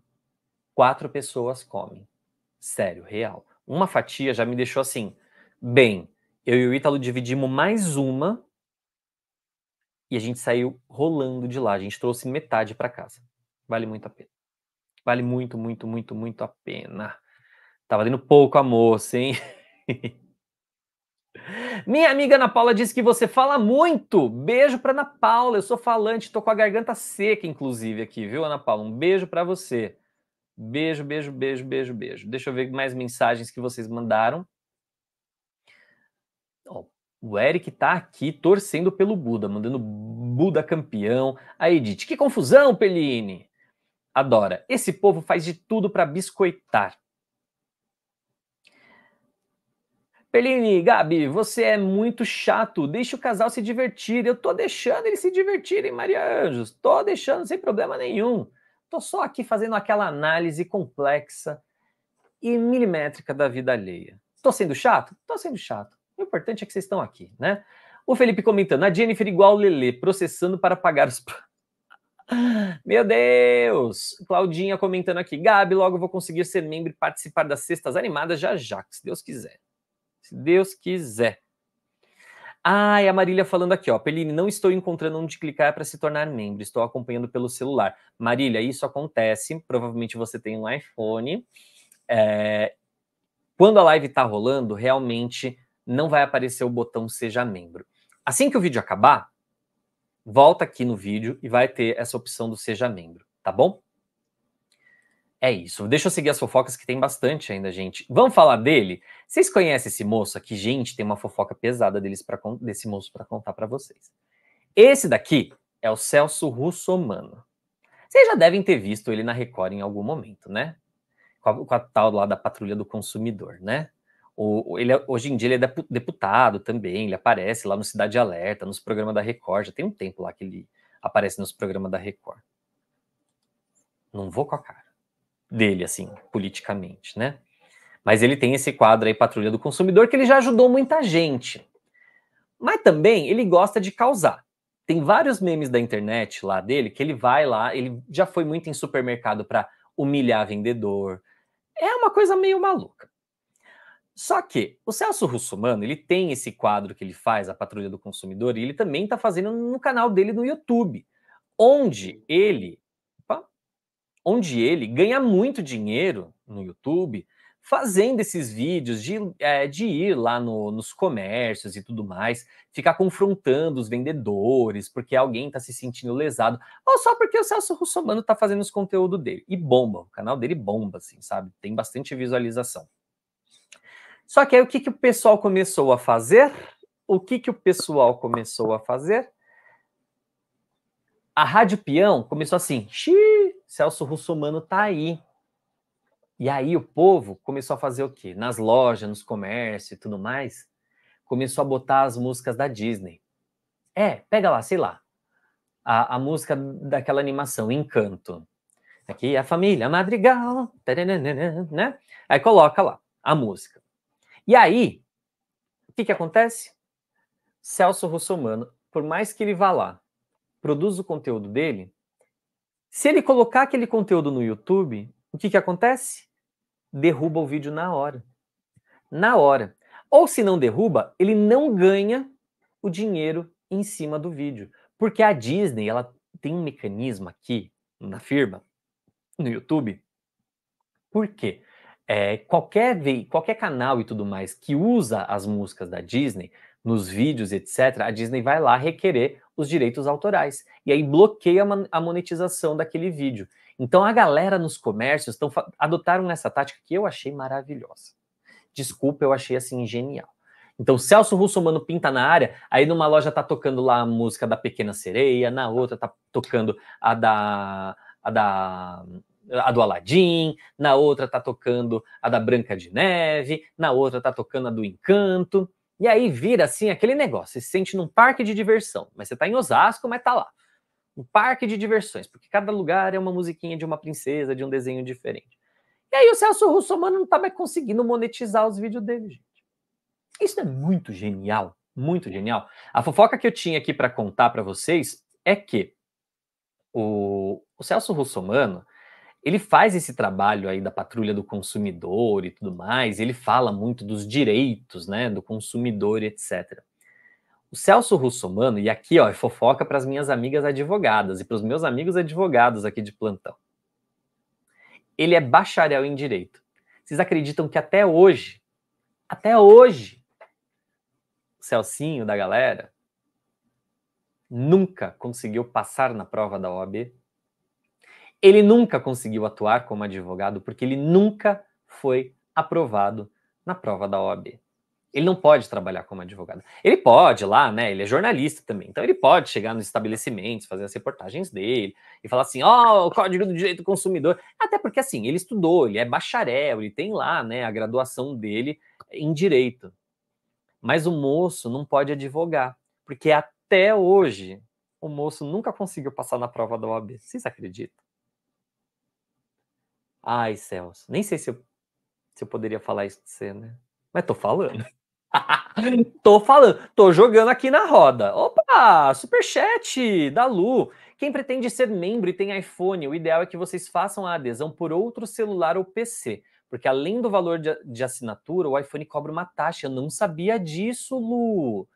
Quatro pessoas comem. Sério, real. Uma fatia já me deixou assim, bem, eu e o Ítalo dividimos mais uma e a gente saiu rolando de lá. A gente trouxe metade para casa. Vale muito a pena. Vale muito, muito, muito, muito a pena. Tá valendo pouco a moça, hein? Minha amiga Ana Paula disse que você fala muito. Beijo para Ana Paula. Eu sou falante, tô com a garganta seca, inclusive, aqui, viu, Ana Paula? Um beijo para você. Beijo, beijo, beijo, beijo, beijo. Deixa eu ver mais mensagens que vocês mandaram. O Eric tá aqui torcendo pelo Buda, mandando Buda campeão. A Edith, que confusão, Pelini. Adora. Esse povo faz de tudo para biscoitar. Pelini, Gabi, você é muito chato. Deixa o casal se divertir. Eu tô deixando eles se divertirem, Maria Anjos. Tô deixando sem problema nenhum. Tô só aqui fazendo aquela análise complexa e milimétrica da vida alheia. Tô sendo chato? Tô sendo chato. O importante é que vocês estão aqui, né? O Felipe comentando, a Jennifer igual Lele, processando para pagar os. Meu Deus! Claudinha comentando aqui, Gabi, logo vou conseguir ser membro e participar das cestas animadas já já, se Deus quiser. Se Deus quiser. Ah, e a Marília falando aqui, ó. Peline, não estou encontrando onde clicar para se tornar membro, estou acompanhando pelo celular. Marília, isso acontece, provavelmente você tem um iPhone. É... Quando a live está rolando, realmente não vai aparecer o botão Seja Membro. Assim que o vídeo acabar, volta aqui no vídeo e vai ter essa opção do Seja Membro, tá bom? É isso. Deixa eu seguir as fofocas que tem bastante ainda, gente. Vamos falar dele? Vocês conhecem esse moço aqui? Gente, tem uma fofoca pesada deles pra, desse moço para contar para vocês. Esse daqui é o Celso Russomano. Vocês já devem ter visto ele na Record em algum momento, né? Com a, com a tal lá da patrulha do consumidor, né? O, ele, é, hoje em dia ele é deputado também, ele aparece lá no Cidade Alerta, nos programas da Record, já tem um tempo lá que ele aparece nos programas da Record. Não vou com a cara dele, assim, politicamente, né? Mas ele tem esse quadro aí, Patrulha do Consumidor, que ele já ajudou muita gente. Mas também ele gosta de causar. Tem vários memes da internet lá dele que ele vai lá, ele já foi muito em supermercado para humilhar vendedor. É uma coisa meio maluca. Só que o Celso Russomano, ele tem esse quadro que ele faz, a Patrulha do Consumidor, e ele também está fazendo no canal dele no YouTube, onde ele opa, onde ele ganha muito dinheiro no YouTube fazendo esses vídeos de, é, de ir lá no, nos comércios e tudo mais, ficar confrontando os vendedores, porque alguém está se sentindo lesado, ou só porque o Celso Russomano está fazendo os conteúdos dele. E bomba, o canal dele bomba, assim, sabe? Tem bastante visualização. Só que aí o que, que o pessoal começou a fazer? O que, que o pessoal começou a fazer? A Rádio Peão começou assim: xiii, Celso Russomano tá aí. E aí o povo começou a fazer o quê? Nas lojas, nos comércios e tudo mais, começou a botar as músicas da Disney. É, pega lá, sei lá, a, a música daquela animação, Encanto. Aqui é a família Madrigal, né? Aí coloca lá a música. E aí, o que, que acontece? Celso Russomano, por mais que ele vá lá, produza o conteúdo dele, se ele colocar aquele conteúdo no YouTube, o que, que acontece? Derruba o vídeo na hora. Na hora. Ou se não derruba, ele não ganha o dinheiro em cima do vídeo. Porque a Disney, ela tem um mecanismo aqui na firma, no YouTube. Por quê? é, qualquer, qualquer canal e tudo mais que usa as músicas da Disney, nos vídeos, etc., a Disney vai lá requerer os direitos autorais. E aí bloqueia a monetização daquele vídeo. Então a galera nos comércios tão, adotaram essa tática que eu achei maravilhosa. Desculpa, eu achei assim genial. Então, Celso mano pinta na área, aí numa loja tá tocando lá a música da Pequena Sereia, na outra tá tocando a da. A da a do Aladim, na outra tá tocando a da Branca de Neve, na outra tá tocando a do Encanto. E aí vira assim aquele negócio, você se sente num parque de diversão, mas você tá em Osasco, mas tá lá. Um parque de diversões, porque cada lugar é uma musiquinha de uma princesa, de um desenho diferente. E aí o Celso Russo, mano, não tá mais conseguindo monetizar os vídeos dele, gente. Isso é muito genial, muito genial. A fofoca que eu tinha aqui para contar para vocês é que o, o Celso Russomano, ele faz esse trabalho aí da patrulha do consumidor e tudo mais, ele fala muito dos direitos, né, do consumidor e etc. O Celso Russomano, e aqui, ó, é fofoca para as minhas amigas advogadas e para os meus amigos advogados aqui de plantão. Ele é bacharel em direito. Vocês acreditam que até hoje, até hoje, o Celcinho da galera nunca conseguiu passar na prova da OAB? Ele nunca conseguiu atuar como advogado porque ele nunca foi aprovado na prova da OAB. Ele não pode trabalhar como advogado. Ele pode lá, né? Ele é jornalista também. Então ele pode chegar nos estabelecimentos, fazer as reportagens dele e falar assim: ó, oh, o Código do Direito do Consumidor. Até porque assim, ele estudou, ele é bacharel, ele tem lá, né, a graduação dele em direito. Mas o moço não pode advogar, porque até hoje o moço nunca conseguiu passar na prova da OAB. Vocês acreditam? Ai, Celso, nem sei se eu, se eu poderia falar isso de você, né? Mas tô falando. tô falando, tô jogando aqui na roda. Opa, superchat da Lu. Quem pretende ser membro e tem iPhone, o ideal é que vocês façam a adesão por outro celular ou PC, porque além do valor de, de assinatura, o iPhone cobra uma taxa. Eu não sabia disso, Lu.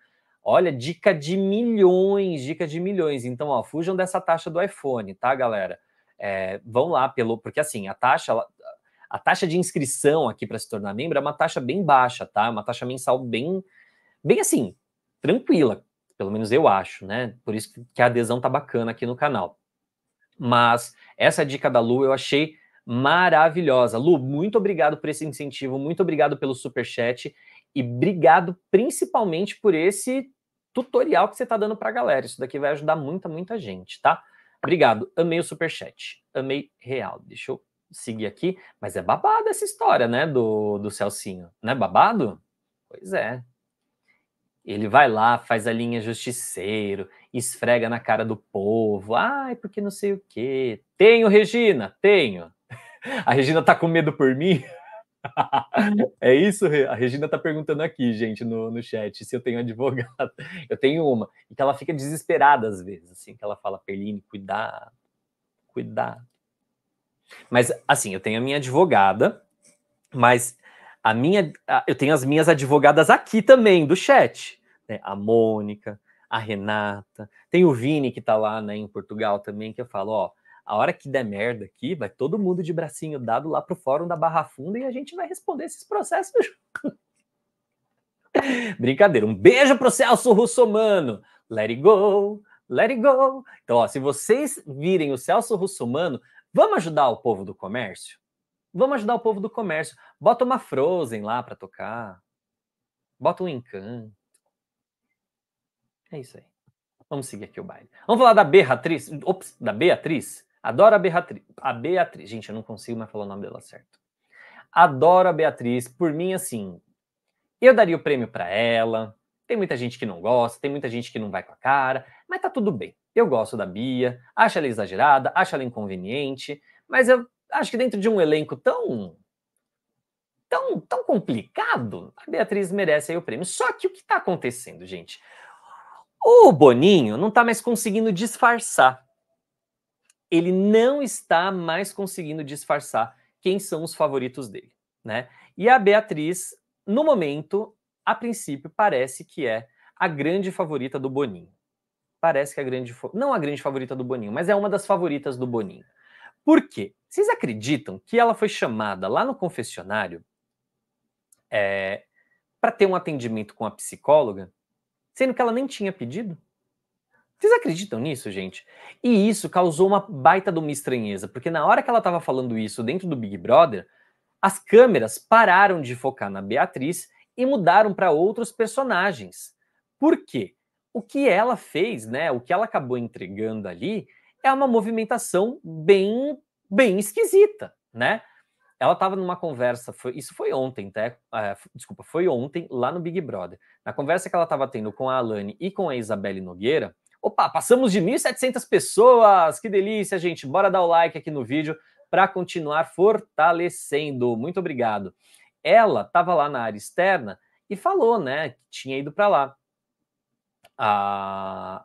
Olha, dica de milhões, dica de milhões. Então, ó, fujam dessa taxa do iPhone, tá, galera? É, vão lá pelo. Porque assim, a taxa. Ela, a taxa de inscrição aqui para se tornar membro é uma taxa bem baixa, tá? É uma taxa mensal bem, bem assim, tranquila, pelo menos eu acho, né? Por isso que a adesão tá bacana aqui no canal. Mas essa dica da Lu eu achei maravilhosa. Lu, muito obrigado por esse incentivo, muito obrigado pelo super chat e obrigado principalmente por esse tutorial que você tá dando para a galera. Isso daqui vai ajudar muita, muita gente, tá? Obrigado, amei o superchat, amei real. Deixa eu seguir aqui, mas é babado essa história, né, do, do Celcinho, não é babado? Pois é. Ele vai lá, faz a linha justiceiro, esfrega na cara do povo, ai, porque não sei o quê. Tenho, Regina, tenho. A Regina tá com medo por mim. é isso, a Regina está perguntando aqui, gente, no, no chat, se eu tenho advogado. Eu tenho uma. E que ela fica desesperada às vezes, assim, que ela fala, Perline, cuidado, cuidado. Mas, assim, eu tenho a minha advogada, mas a minha, eu tenho as minhas advogadas aqui também, do chat. Né? A Mônica, a Renata, tem o Vini que está lá né, em Portugal também, que eu falo, ó, a hora que der merda aqui, vai todo mundo de bracinho dado lá pro fórum da Barra Funda e a gente vai responder esses processos Brincadeira. Um beijo pro Celso Russomano. Let it go, let it go. Então, ó, se vocês virem o Celso Russomano, vamos ajudar o povo do comércio? Vamos ajudar o povo do comércio. Bota uma Frozen lá para tocar. Bota um encanto. É isso aí. Vamos seguir aqui o baile. Vamos falar da Beatriz. Ops, da Beatriz. Adora Beatriz. A Beatriz. Gente, eu não consigo mais falar o nome dela certo. Adora Beatriz. Por mim, assim, eu daria o prêmio para ela. Tem muita gente que não gosta, tem muita gente que não vai com a cara, mas tá tudo bem. Eu gosto da Bia, acho ela exagerada, acho ela inconveniente, mas eu acho que dentro de um elenco tão tão tão complicado, a Beatriz merece aí o prêmio. Só que o que tá acontecendo, gente? O Boninho não tá mais conseguindo disfarçar ele não está mais conseguindo disfarçar quem são os favoritos dele, né? E a Beatriz, no momento, a princípio parece que é a grande favorita do Boninho. Parece que é a grande não a grande favorita do Boninho, mas é uma das favoritas do Boninho. Por quê? Vocês acreditam que ela foi chamada lá no confessionário é, eh, para ter um atendimento com a psicóloga, sendo que ela nem tinha pedido? Vocês acreditam nisso, gente? E isso causou uma baita de uma estranheza, porque na hora que ela estava falando isso dentro do Big Brother, as câmeras pararam de focar na Beatriz e mudaram para outros personagens. Por quê? O que ela fez, né? O que ela acabou entregando ali é uma movimentação bem, bem esquisita, né? Ela estava numa conversa, foi, isso foi ontem, tá? Uh, desculpa, foi ontem lá no Big Brother. Na conversa que ela estava tendo com a Alane e com a Isabelle Nogueira, Opa, passamos de 1.700 pessoas. Que delícia, gente. Bora dar o like aqui no vídeo para continuar fortalecendo. Muito obrigado. Ela estava lá na área externa e falou, né, que tinha ido para lá. Ah,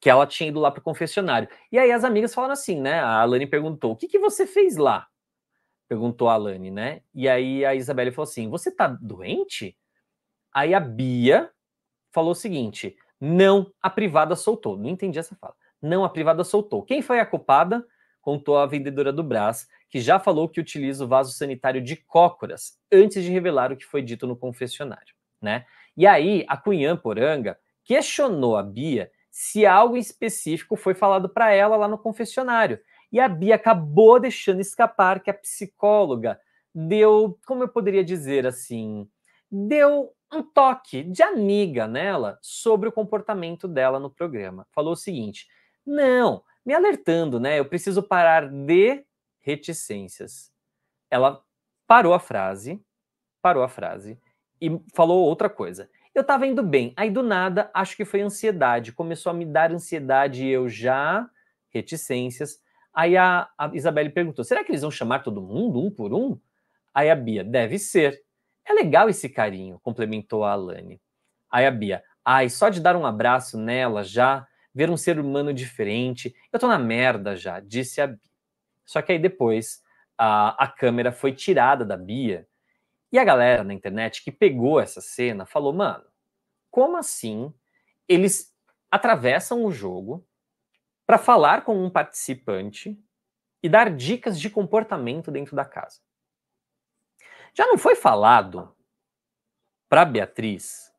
que ela tinha ido lá para o confessionário. E aí as amigas falaram assim, né? A Alane perguntou: "O que, que você fez lá?" Perguntou a Alane, né? E aí a Isabelle falou assim: "Você tá doente?" Aí a Bia falou o seguinte: não a privada soltou. Não entendi essa fala. Não a privada soltou. Quem foi a culpada? Contou a vendedora do Brás, que já falou que utiliza o vaso sanitário de cócoras antes de revelar o que foi dito no confessionário, né? E aí a Cunhã Poranga questionou a Bia se algo específico foi falado para ela lá no confessionário. E a Bia acabou deixando escapar que a psicóloga deu, como eu poderia dizer assim, deu um toque de amiga nela sobre o comportamento dela no programa. Falou o seguinte: não, me alertando, né? Eu preciso parar de reticências. Ela parou a frase, parou a frase e falou outra coisa. Eu tava indo bem, aí do nada, acho que foi ansiedade, começou a me dar ansiedade e eu já reticências. Aí a, a Isabelle perguntou: será que eles vão chamar todo mundo um por um? Aí a Bia, deve ser. É legal esse carinho, complementou a Alane. Aí a Bia, ai, só de dar um abraço nela já, ver um ser humano diferente, eu tô na merda já, disse a Bia. Só que aí depois a, a câmera foi tirada da Bia e a galera na internet que pegou essa cena falou: mano, como assim eles atravessam o jogo para falar com um participante e dar dicas de comportamento dentro da casa? Já não foi falado para Beatriz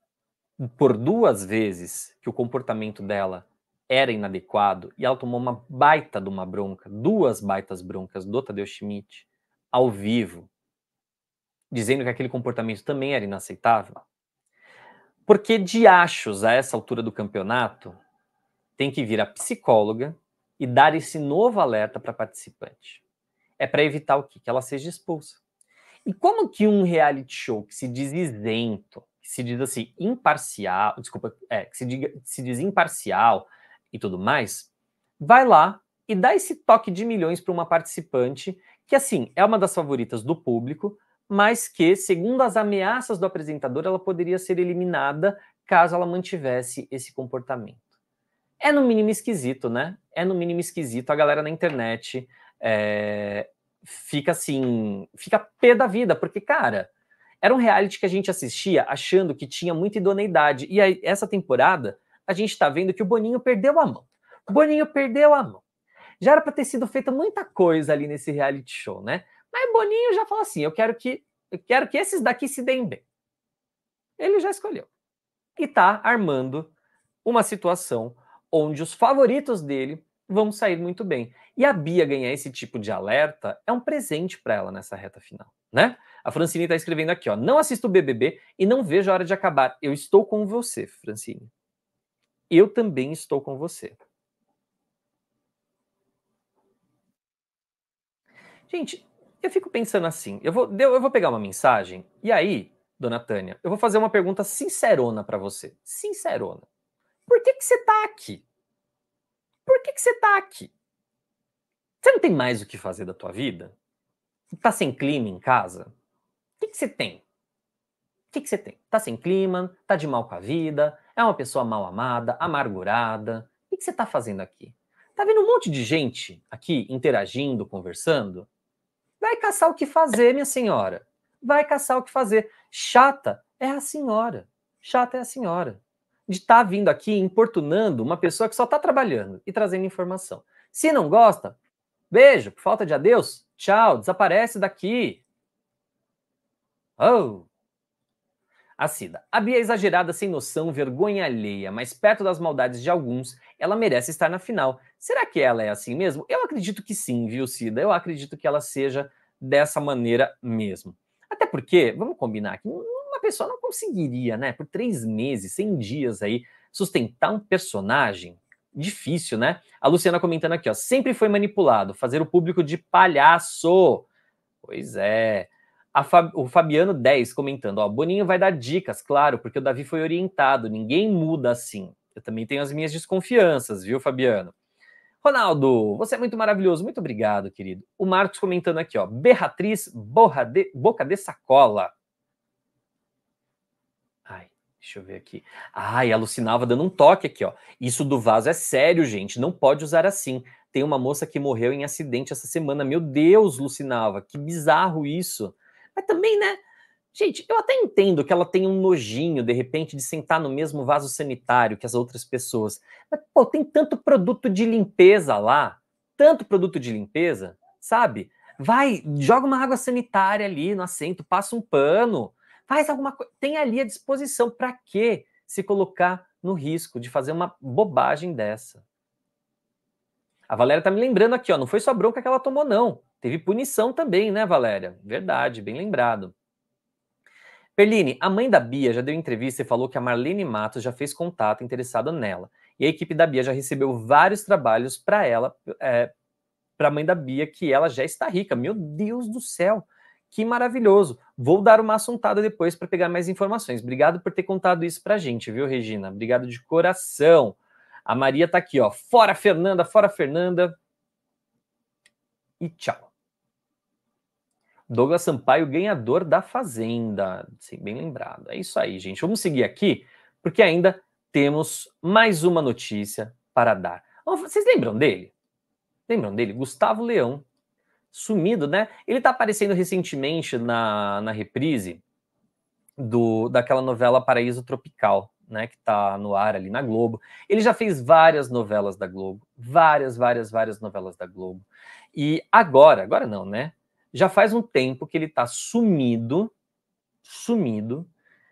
por duas vezes que o comportamento dela era inadequado e ela tomou uma baita de uma bronca, duas baitas broncas do Tadeu Schmidt ao vivo, dizendo que aquele comportamento também era inaceitável? Porque de achos a essa altura do campeonato tem que vir a psicóloga e dar esse novo alerta para a participante. É para evitar o quê? Que ela seja expulsa. E como que um reality show que se diz isento, que se diz assim, imparcial, desculpa, é, que se, diga, se diz imparcial e tudo mais, vai lá e dá esse toque de milhões para uma participante que, assim, é uma das favoritas do público, mas que, segundo as ameaças do apresentador, ela poderia ser eliminada caso ela mantivesse esse comportamento. É no mínimo esquisito, né? É no mínimo esquisito. A galera na internet é, fica assim, fica pé da vida, porque, cara, era um reality que a gente assistia achando que tinha muita idoneidade. E aí, essa temporada, a gente está vendo que o Boninho perdeu a mão. O Boninho perdeu a mão. Já era para ter sido feita muita coisa ali nesse reality show, né? Mas Boninho já falou assim: eu quero que eu quero que esses daqui se deem bem. Ele já escolheu. E tá armando uma situação onde os favoritos dele vamos sair muito bem. E a Bia ganhar esse tipo de alerta é um presente para ela nessa reta final, né? A Francine está escrevendo aqui, ó, não assisto o BBB e não vejo a hora de acabar. Eu estou com você, Francine. Eu também estou com você. Gente, eu fico pensando assim, eu vou, eu vou pegar uma mensagem e aí, dona Tânia, eu vou fazer uma pergunta sincerona para você, sincerona. Por que que você está aqui? por que, que você está aqui? Você não tem mais o que fazer da tua vida? Tá sem clima em casa? O que, que você tem? O que, que você tem? Tá sem clima? Tá de mal com a vida? É uma pessoa mal amada, amargurada? O que, que você tá fazendo aqui? Tá vendo um monte de gente aqui interagindo, conversando? Vai caçar o que fazer, minha senhora. Vai caçar o que fazer. Chata é a senhora. Chata é a senhora de estar tá vindo aqui importunando uma pessoa que só está trabalhando e trazendo informação. Se não gosta, beijo, por falta de adeus, tchau, desaparece daqui. Oh! A Cida. A Bia é exagerada, sem noção, vergonha alheia, mas perto das maldades de alguns, ela merece estar na final. Será que ela é assim mesmo? Eu acredito que sim, viu, Cida? Eu acredito que ela seja dessa maneira mesmo. Até porque, vamos combinar aqui, pessoa não conseguiria, né? Por três meses, cem dias aí, sustentar um personagem. Difícil, né? A Luciana comentando aqui, ó. Sempre foi manipulado, fazer o público de palhaço. Pois é. Fab... O Fabiano 10 comentando, ó. Boninho vai dar dicas, claro, porque o Davi foi orientado. Ninguém muda assim. Eu também tenho as minhas desconfianças, viu, Fabiano? Ronaldo, você é muito maravilhoso. Muito obrigado, querido. O Marcos comentando aqui, ó. Berratriz Borra de... Boca de Sacola. Deixa eu ver aqui. Ah, e alucinava dando um toque aqui, ó. Isso do vaso é sério, gente. Não pode usar assim. Tem uma moça que morreu em acidente essa semana. Meu Deus, Lucinava, que bizarro isso. Mas também, né? Gente, eu até entendo que ela tem um nojinho, de repente, de sentar no mesmo vaso sanitário que as outras pessoas. Mas, pô, tem tanto produto de limpeza lá. Tanto produto de limpeza, sabe? Vai, joga uma água sanitária ali no assento, passa um pano faz alguma coisa, tem ali a disposição. Para que se colocar no risco de fazer uma bobagem dessa? A Valéria tá me lembrando aqui, ó, não foi só bronca que ela tomou, não. Teve punição também, né, Valéria? Verdade, bem lembrado. Perline, a mãe da Bia já deu entrevista e falou que a Marlene Matos já fez contato interessado nela. E a equipe da Bia já recebeu vários trabalhos para ela, é, para a mãe da Bia, que ela já está rica. Meu Deus do céu! Que maravilhoso. Vou dar uma assuntada depois para pegar mais informações. Obrigado por ter contado isso para a gente, viu, Regina? Obrigado de coração. A Maria está aqui, ó. Fora Fernanda, fora Fernanda. E tchau. Douglas Sampaio, ganhador da Fazenda. Sim, bem lembrado. É isso aí, gente. Vamos seguir aqui, porque ainda temos mais uma notícia para dar. Vocês lembram dele? Lembram dele? Gustavo Leão sumido, né? Ele tá aparecendo recentemente na, na reprise do, daquela novela Paraíso Tropical, né? Que tá no ar ali na Globo. Ele já fez várias novelas da Globo, várias, várias, várias novelas da Globo. E agora, agora não, né? Já faz um tempo que ele tá sumido, sumido,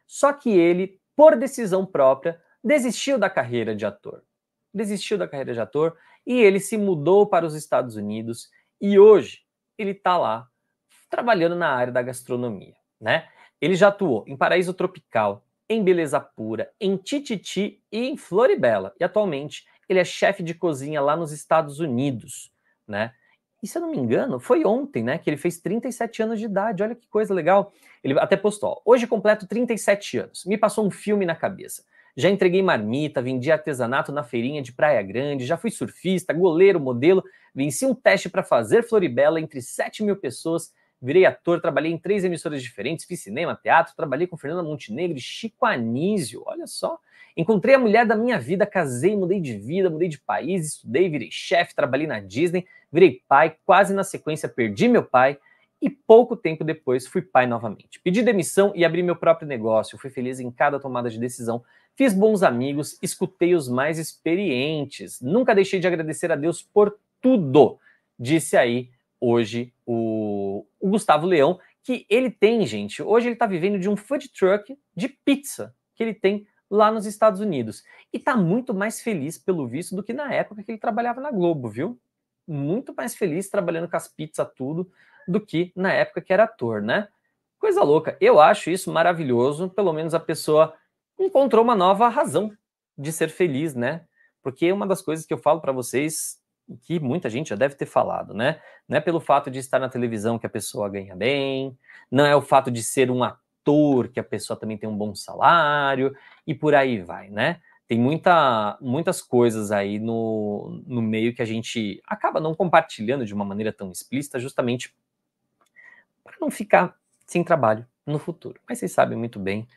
só que ele, por decisão própria, desistiu da carreira de ator. Desistiu da carreira de ator e ele se mudou para os Estados Unidos e hoje ele está lá trabalhando na área da gastronomia, né? Ele já atuou em Paraíso Tropical, em Beleza Pura, em Tititi e em Floribela. E atualmente ele é chefe de cozinha lá nos Estados Unidos, né? E se eu não me engano, foi ontem, né, que ele fez 37 anos de idade. Olha que coisa legal. Ele até postou: ó, "Hoje completo 37 anos. Me passou um filme na cabeça. Já entreguei marmita, vendi artesanato na feirinha de Praia Grande, já fui surfista, goleiro, modelo, venci um teste para fazer Floribela entre 7 mil pessoas, virei ator, trabalhei em três emissoras diferentes, fiz cinema, teatro, trabalhei com Fernanda Montenegro e Chico Anísio, olha só. Encontrei a mulher da minha vida, casei, mudei de vida, mudei de país, estudei, virei chefe, trabalhei na Disney, virei pai, quase na sequência perdi meu pai, e pouco tempo depois fui pai novamente. Pedi demissão e abri meu próprio negócio. Fui feliz em cada tomada de decisão. Fiz bons amigos, escutei os mais experientes. Nunca deixei de agradecer a Deus por tudo, disse aí hoje o, o Gustavo Leão, que ele tem, gente. Hoje ele está vivendo de um food truck de pizza que ele tem lá nos Estados Unidos. E está muito mais feliz, pelo visto, do que na época que ele trabalhava na Globo, viu? Muito mais feliz trabalhando com as pizzas, tudo, do que na época que era ator, né? Coisa louca. Eu acho isso maravilhoso. Pelo menos a pessoa encontrou uma nova razão de ser feliz, né? Porque uma das coisas que eu falo para vocês, que muita gente já deve ter falado, né? Não é pelo fato de estar na televisão que a pessoa ganha bem, não é o fato de ser um ator que a pessoa também tem um bom salário e por aí vai, né? Tem muita, muitas coisas aí no, no meio que a gente acaba não compartilhando de uma maneira tão explícita, justamente para não ficar sem trabalho no futuro. Mas vocês sabem muito bem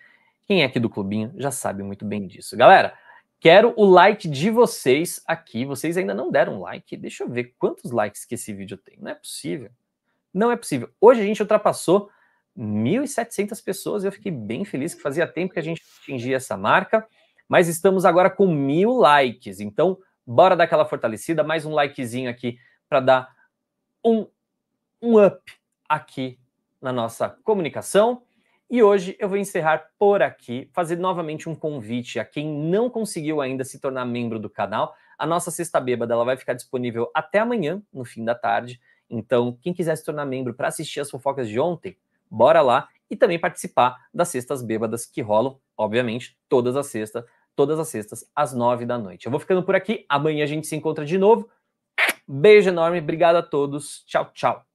quem é aqui do clubinho já sabe muito bem disso. Galera, quero o like de vocês aqui. Vocês ainda não deram like. Deixa eu ver quantos likes que esse vídeo tem. Não é possível. Não é possível. Hoje a gente ultrapassou 1.700 pessoas. Eu fiquei bem feliz que fazia tempo que a gente atingia essa marca. Mas estamos agora com mil likes. Então, bora dar aquela fortalecida. Mais um likezinho aqui para dar um, um up aqui na nossa comunicação. E hoje eu vou encerrar por aqui, fazer novamente um convite a quem não conseguiu ainda se tornar membro do canal. A nossa Sexta Bêbada ela vai ficar disponível até amanhã, no fim da tarde. Então, quem quiser se tornar membro para assistir as fofocas de ontem, bora lá e também participar das Sextas Bêbadas que rolam, obviamente, todas as sextas, todas as sextas às nove da noite. Eu vou ficando por aqui, amanhã a gente se encontra de novo. Beijo enorme, obrigado a todos. Tchau, tchau.